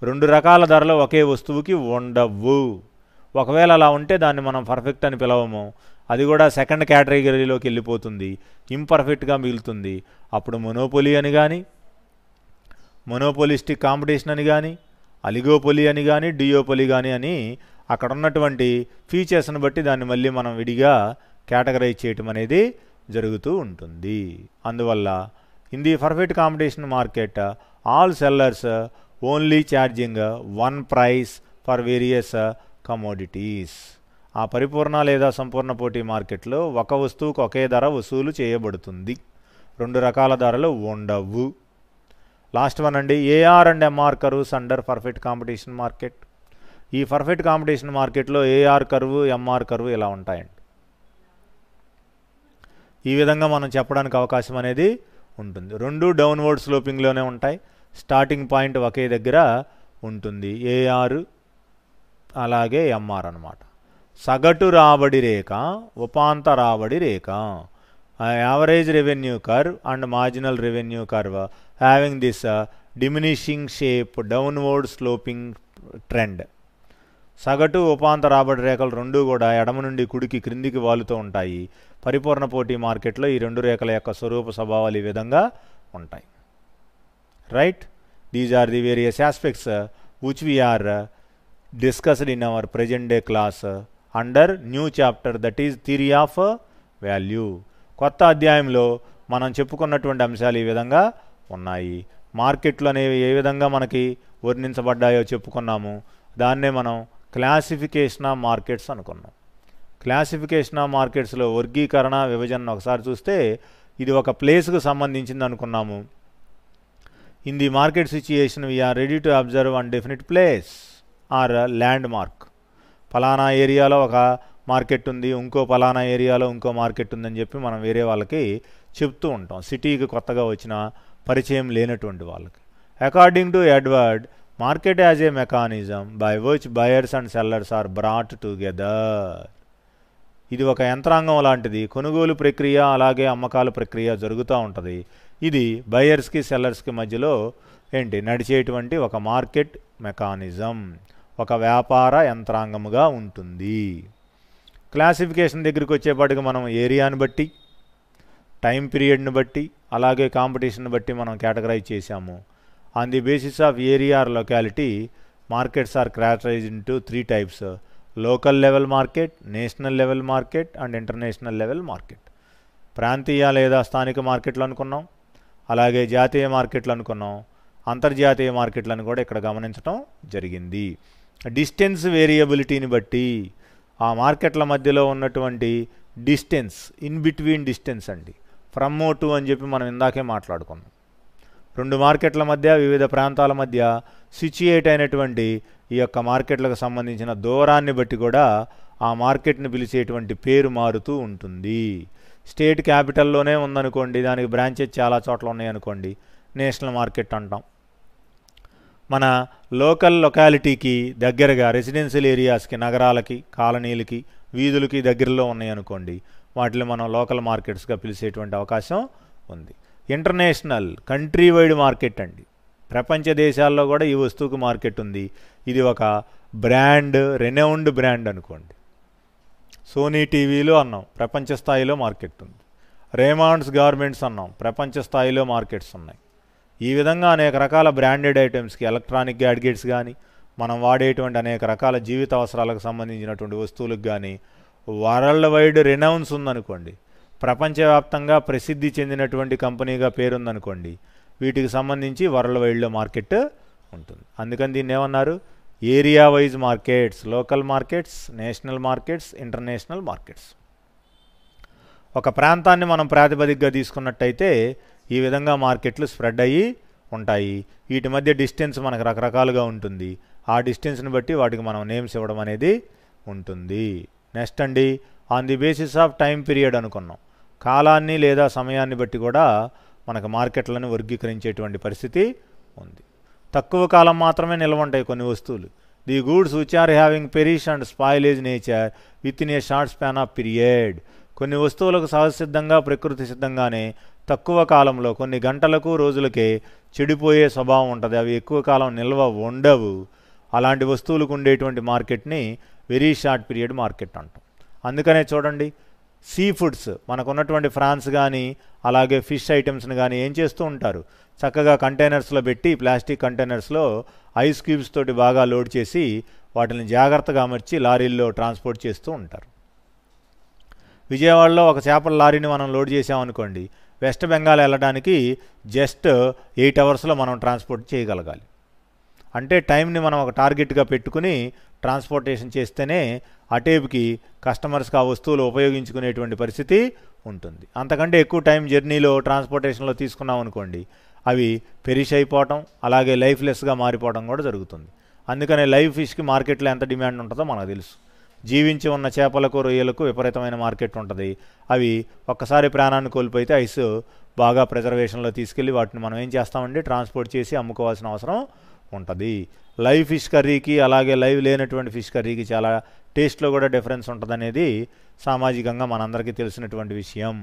రెండు రకాల ధరలు ఒకే వస్తువుకి ఉండవు ఒకవేళ అలా ఉంటే దాన్ని మనం పర్ఫెక్ట్ అని పిలవము అది కూడా సెకండ్ కేటగిరీలోకి వెళ్ళిపోతుంది ఇంపర్ఫెక్ట్గా మిగులుతుంది అప్పుడు మొనోపొలి అని కానీ మొనోపొలిస్టిక్ కాంపిటీషన్ అని కానీ అలిగోపొలి అని కానీ డియోపొలి కానీ అని అక్కడ ఉన్నటువంటి ఫీచర్స్ని బట్టి దాన్ని మళ్ళీ మనం విడిగా కేటగరైజ్ చేయటం అనేది జరుగుతూ ఉంటుంది అందువల్ల in the perfect competition market all sellers only charging one price for various commodities ఆ పరిపూర్ణ లేదా సంపూర్ణ పోటీ మార్కెట్లో ఒక వస్తువుకు ఒకే ధర వసూలు చేయబడుతుంది రెండు రకాల ధరలు ఉండవు లాస్ట్ వన్ అండి AR and MR curve under perfect competition market ఈ పర్ఫెక్ట్ కాంపిటీషన్ మార్కెట్లో ఏఆర్ కరువు ఎంఆర్ కరువు ఇలా ఉంటాయండి ఈ విధంగా మనం చెప్పడానికి అవకాశం అనేది ఉంటుంది రెండు డౌన్వర్డ్ స్లోపింగ్లోనే ఉంటాయి స్టార్టింగ్ పాయింట్ ఒకే దగ్గర ఉంటుంది ఏఆర్ అలాగే ఎంఆర్ అనమాట సగటు రాబడి రేఖ ఉపాంత రాబడి రేఖ average revenue curve and marginal revenue curve having this diminishing shape downward sloping trend సగటు ఉపాంత రాబడి రేఖలు రెండు కూడా ఎడమ నుండి కుడికి క్రిందికి వాలుతూ ఉంటాయి పరిపూర్ణ పోటీ మార్కెట్లో ఈ రెండు రేఖల యొక్క స్వరూప స్వభావాలు ఈ విధంగా ఉంటాయి right these are the various aspects which we are discussed in our present day class uh, under new chapter that is theory of uh, value కొత్త అధ్యాయంలో మనం చెప్పుకున్నటువంటి అంశాలు ఈ విధంగా ఉన్నాయి మార్కెట్లు అనేవి ఏ విధంగా మనకి వర్ణించబడ్డాయో చెప్పుకున్నాము దాన్నే మనం క్లాసిఫికేషన్ ఆఫ్ మార్కెట్స్ అనుకున్నాం క్లాసిఫికేషన్ ఆఫ్ మార్కెట్స్లో వర్గీకరణ విభజన ఒకసారి చూస్తే ఇది ఒక ప్లేస్కు సంబంధించింది అనుకున్నాము in the market situation we are ready to observe and definite place or landmark ఫలానా ఏరియాలో ఒక మార్కెట్ ఉంది ఇంకో ఫలానా ఏరియాలో ఇంకో మార్కెట్ ఉందని చెప్పి మనం వేరే వాళ్ళకి చెప్తూ ఉంటాం సిటీకి కొత్తగా వచ్చిన పరిచయం లేనటువంటి వాళ్ళకి according to Edward market as a mechanism by which buyers and sellers are brought together ఇది ఒక యంత్రాంగం లాంటిది కొనుగోలు ప్రక్రియ అలాగే అమ్మకాల ప్రక్రియ జరుగుతూ ఉంటుంది ఇది బయర్స్కి సెల్లర్స్కి మధ్యలో ఏంటి నడిచేటువంటి ఒక మార్కెట్ మెకానిజం ఒక వ్యాపార యంత్రాంగముగా ఉంటుంది క్లాసిఫికేషన్ దగ్గరికి వచ్చేపాటికి మనం ఏరియాని బట్టి టైం పీరియడ్ని బట్టి అలాగే కాంపిటీషన్ బట్టి మనం కేటగరైజ్ చేశాము on the basis of area or locality markets are characterise into three types local level market national level market and international level market ప్రాంతీయ లేదా స్థానిక మార్కెట్లు అనుకున్నాం అలాగే జాతీయ మార్కెట్లు అనుకున్నాం అంతర్జాతీయ మార్కెట్లను కూడా ఇక్కడ గమనించడం జరిగింది డిస్టెన్స్ వేరియబిలిటీని బట్టి ఆ మార్కెట్ల మధ్యలో ఉన్నటువంటి డిస్టెన్స్ ఇన్ బిట్వీన్ డిస్టెన్స్ అండి ఫ్రమ్ టు అని చెప్పి మనం ఇందాకే మాట్లాడుకున్నాం రెండు మార్కెట్ల మధ్య వివిధ ప్రాంతాల మధ్య సిచ్యుయేట్ అయినటువంటి ఈ యొక్క మార్కెట్లకు సంబంధించిన దూరాన్ని బట్టి కూడా ఆ మార్కెట్ని పిలిచేటువంటి పేరు మారుతూ ఉంటుంది స్టేట్ క్యాపిటల్లోనే ఉందనుకోండి దానికి బ్రాంచెస్ చాలా చోట్ల ఉన్నాయనుకోండి నేషనల్ మార్కెట్ అంటాం మన లోకల్ లొకాలిటీకి దగ్గరగా రెసిడెన్షియల్ ఏరియాస్కి నగరాలకి కాలనీలకి వీధులకి దగ్గరలో ఉన్నాయనుకోండి వాటిని మనం లోకల్ మార్కెట్స్గా పిలిచేటువంటి అవకాశం ఉంది ఇంటర్నేషనల్ కంట్రీ వైడ్ మార్కెట్ అండి ప్రపంచ దేశాల్లో కూడా ఈ వస్తువుకు మార్కెట్ ఉంది ఇది ఒక బ్రాండ్ రెనౌండ్ బ్రాండ్ అనుకోండి సోనీ టీవీలు అన్నాం ప్రపంచ స్థాయిలో మార్కెట్ ఉంది రేమాండ్స్ గార్మెంట్స్ అన్నాం ప్రపంచ స్థాయిలో మార్కెట్స్ ఉన్నాయి ఈ విధంగా అనేక రకాల బ్రాండెడ్ ఐటమ్స్కి ఎలక్ట్రానిక్ గ్యాడ్గెట్స్ కానీ మనం వాడేటువంటి అనేక రకాల జీవిత అవసరాలకు సంబంధించినటువంటి వస్తువులకు కానీ వరల్డ్ వైడ్ రినౌన్స్ ఉందనుకోండి ప్రపంచవ్యాప్తంగా ప్రసిద్ధి చెందినటువంటి కంపెనీగా పేరుందనుకోండి వీటికి సంబంధించి వరల్డ్ వైడ్లో మార్కెట్ ఉంటుంది అందుకని దీన్ని ఏమన్నారు area wise markets local markets national markets international markets ఒక ప్రాంతాన్ని మనం ప్రాతిపదికగా తీసుకున్నట్టయితే ఈ విధంగా మార్కెట్లు స్ప్రెడ్ అయ్యి ఉంటాయి వీటి మధ్య డిస్టెన్స్ మనకు రకరకాలుగా ఉంటుంది ఆ డిస్టెన్స్ని బట్టి వాటికి మనం నేమ్స్ ఇవ్వడం అనేది ఉంటుంది నెక్స్ట్ అండి on the basis of time period అనుకున్నాం కాలాన్ని లేదా సమయాన్ని బట్టి కూడా మనకు మార్కెట్లను వర్గీకరించేటువంటి పరిస్థితి ఉంది తక్కువ కాలం మాత్రమే నిల్వ ఉంటాయి కొన్ని వస్తువులు the goods which are having perish and spoilage nature with in a short span of period కొన్ని వస్తువులకు సహజసిద్ధంగా ప్రకృతి సిద్ధంగానే తక్కువ కాలంలో కొన్ని గంటలకు రోజులకే చెడిపోయే స్వభావం ఉంటుంది అవి ఎక్కువ కాలం నిల్వ ఉండవు అలాంటి వస్తువులకు ఉండేటువంటి మార్కెట్ని వెరీ షార్ట్ పీరియడ్ మార్కెట్ అంటాం అందుకనే చూడండి సీ ఫుడ్స్ మనకున్నటువంటి ఫ్రాన్స్ కానీ అలాగే ఫిష్ ఐటమ్స్ని కానీ ఏం చేస్తూ ఉంటారు చక్కగా కంటైనర్స్లో పెట్టి ప్లాస్టిక్ కంటైనర్స్లో ఐస్ క్యూబ్స్ తోటి బాగా లోడ్ చేసి వాటిని జాగ్రత్తగా అమర్చి లారీల్లో ట్రాన్స్పోర్ట్ చేస్తూ ఉంటారు విజయవాడలో ఒక చేపల లారీని మనం లోడ్ చేసామనుకోండి వెస్ట్ బెంగాల్ వెళ్ళడానికి జస్ట్ ఎయిట్ అవర్స్లో మనం ట్రాన్స్పోర్ట్ చేయగలగాలి అంటే టైంని మనం ఒక టార్గెట్గా పెట్టుకుని ట్రాన్స్పోర్టేషన్ చేస్తేనే అటేపుకి కస్టమర్స్కి ఆ వస్తువులు ఉపయోగించుకునేటువంటి పరిస్థితి ఉంటుంది అంతకంటే ఎక్కువ టైం జర్నీలో ట్రాన్స్పోర్టేషన్లో తీసుకున్నాం అనుకోండి అవి పెరిష్ అయిపోవటం అలాగే లైఫ్లెస్గా మారిపోవడం కూడా జరుగుతుంది అందుకనే లైవ్ ఫిష్కి మార్కెట్లో ఎంత డిమాండ్ ఉంటుందో మనకు తెలుసు జీవించి ఉన్న చేపలకు రొయ్యలకు విపరీతమైన మార్కెట్ ఉంటుంది అవి ఒక్కసారి ప్రాణాన్ని కోల్పోయితే ఐస్ బాగా ప్రిజర్వేషన్లో తీసుకెళ్ళి వాటిని మనం ఏం చేస్తామండి ట్రాన్స్పోర్ట్ చేసి అమ్ముకోవాల్సిన అవసరం ఉంటుంది లైవ్ ఫిష్ కర్రీకి అలాగే లైవ్ లేనటువంటి ఫిష్ కర్రీకి చాలా టేస్ట్లో కూడా డిఫరెన్స్ అనేది సామాజికంగా మనందరికీ తెలిసినటువంటి విషయం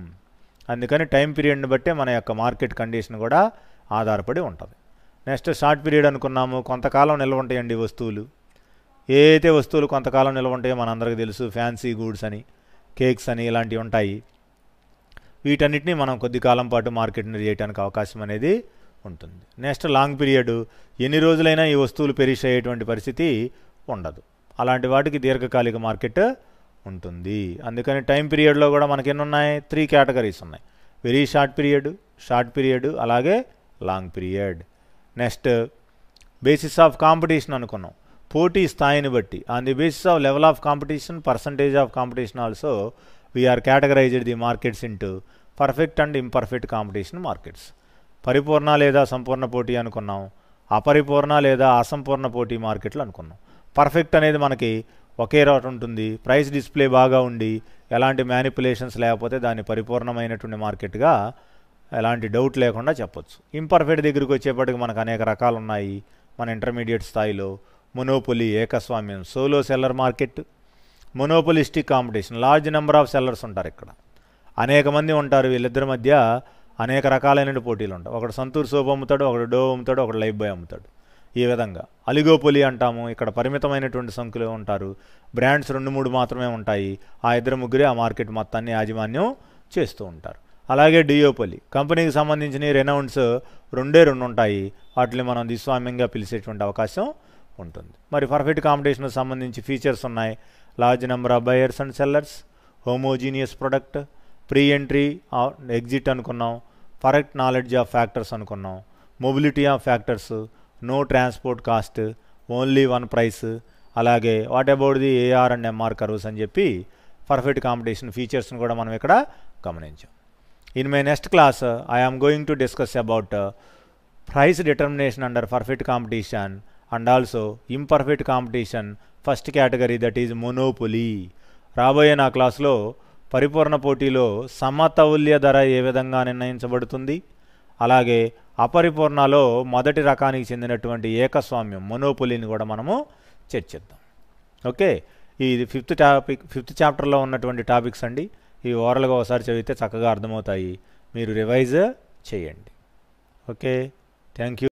అందుకని టైం పీరియడ్ని బట్టే మన యొక్క మార్కెట్ కండిషన్ కూడా ఆధారపడి ఉంటుంది నెక్స్ట్ షార్ట్ పీరియడ్ అనుకున్నాము కొంతకాలం నిల్వ ఉంటాయండి వస్తువులు ఏదైతే వస్తువులు కొంతకాలం నిల్వ ఉంటాయో మనందరికీ తెలుసు ఫ్యాన్సీ గూడ్స్ అని కేక్స్ అని ఇలాంటివి ఉంటాయి వీటన్నిటిని మనం కొద్ది కాలం పాటు మార్కెట్ని చేయడానికి అవకాశం అనేది ఉంటుంది నెక్స్ట్ లాంగ్ పీరియడ్ ఎన్ని రోజులైనా ఈ వస్తువులు పెరిష్ అయ్యేటువంటి పరిస్థితి ఉండదు అలాంటి వాటికి దీర్ఘకాలిక మార్కెట్ ఉంటుంది అందుకని టైం పీరియడ్లో కూడా మనకి ఎన్ని ఉన్నాయి త్రీ కేటగిరీస్ ఉన్నాయి very short period short period అలాగే long period next basis of competition అనుకున్నాం పోటీ స్థాయిని బట్టి on the basis of level of competition percentage of competition also we're categorised the markets in perfect and imperfect competition markets పరిపూర్ణ లేదా సంపూర్ణ పోటీ అనుకున్నాం అపరిపూర్ణ లేదా అసంపూర్ణ పోటీ మార్కెట్లు అనుకున్నాం పర్ఫెక్ట్ అనేది మనకి ఒకే రోట్ ఉంటుంది ప్రైస్ డిస్ప్లే బాగా ఉండి ఎలాంటి మ్యానిపులేషన్స్ లేకపోతే దాన్ని పరిపూర్ణమైనటువంటి మార్కెట్గా ఎలాంటి డౌట్ లేకుండా చెప్పొచ్చు ఇంపర్ఫెక్ట్ దగ్గరికి వచ్చేప్పటికి మనకు అనేక రకాలు ఉన్నాయి మన ఇంటర్మీడియట్ స్థాయిలో మొనోపొలి ఏకస్వామ్యం solo seller market monopolistic competition large number of sellers ఉంటారు ఇక్కడ అనేక మంది ఉంటారు వీళ్ళిద్దరి మధ్య అనేక రకాలైన పోటీలు ఉంటాయి ఒకడు సంతూర్ సోప్ అమ్ముతాడు ఒకడు డో అమ్ముతాడు ఒకడు లైఫ్ బాయ్ అమ్ముతాడు ఈ విధంగా అలిగోపొలి అంటాము ఇక్కడ పరిమితమైనటువంటి సంఖ్యలో ఉంటారు బ్రాండ్స్ రెండు మూడు మాత్రమే ఉంటాయి ఆ ఇద్దరు ముగ్గురే ఆ మార్కెట్ మొత్తాన్ని యాజమాన్యం చేస్తూ ఉంటారు అలాగే డియోపొలి కంపెనీకి సంబంధించిన రెనౌండ్స్ రెండే రెండు ఉంటాయి వాటిని మనం దిస్వామ్యంగా పిలిచేటువంటి అవకాశం ఉంటుంది మరి పర్ఫెక్ట్ కాంపిటీషన్కి సంబంధించి ఫీచర్స్ ఉన్నాయి large number of buyers and sellers homogeneous product free entry exit అనుకున్నాం కరెక్ట్ నాలెడ్జ్ ఆఫ్ ఫ్యాక్టర్స్ అనుకున్నాం mobility of factors no transport cost only one price అలాగే what about the AR and MR curves అని చెప్పి perfect competition ఫీచర్స్ని కూడా మనం ఇక్కడ గమనించాం in my next class I am going to discuss about price determination under perfect competition and also imperfect competition first category that is మొనోపులీ రాబోయే నా క్లాస్లో పరిపూర్ణ పోటీలో సమతౌల్య ధర ఏ విధంగా నిర్ణయించబడుతుంది అలాగే అపరిపూర్ణలో మొదటి రకానికి చెందినటువంటి ఏకస్వామ్యం మొనోపులిని కూడా మనము చర్చిద్దాం ఓకే ఇది ఫిఫ్త్ టాపిక్ ఫిఫ్త్ చాప్టర్లో ఉన్నటువంటి టాపిక్స్ అండి ఇవి ఓవరాల్గా ఒకసారి చదివితే చక్కగా అర్థమవుతాయి మీరు రివైజ్ చేయండి ఓకే థ్యాంక్ యూ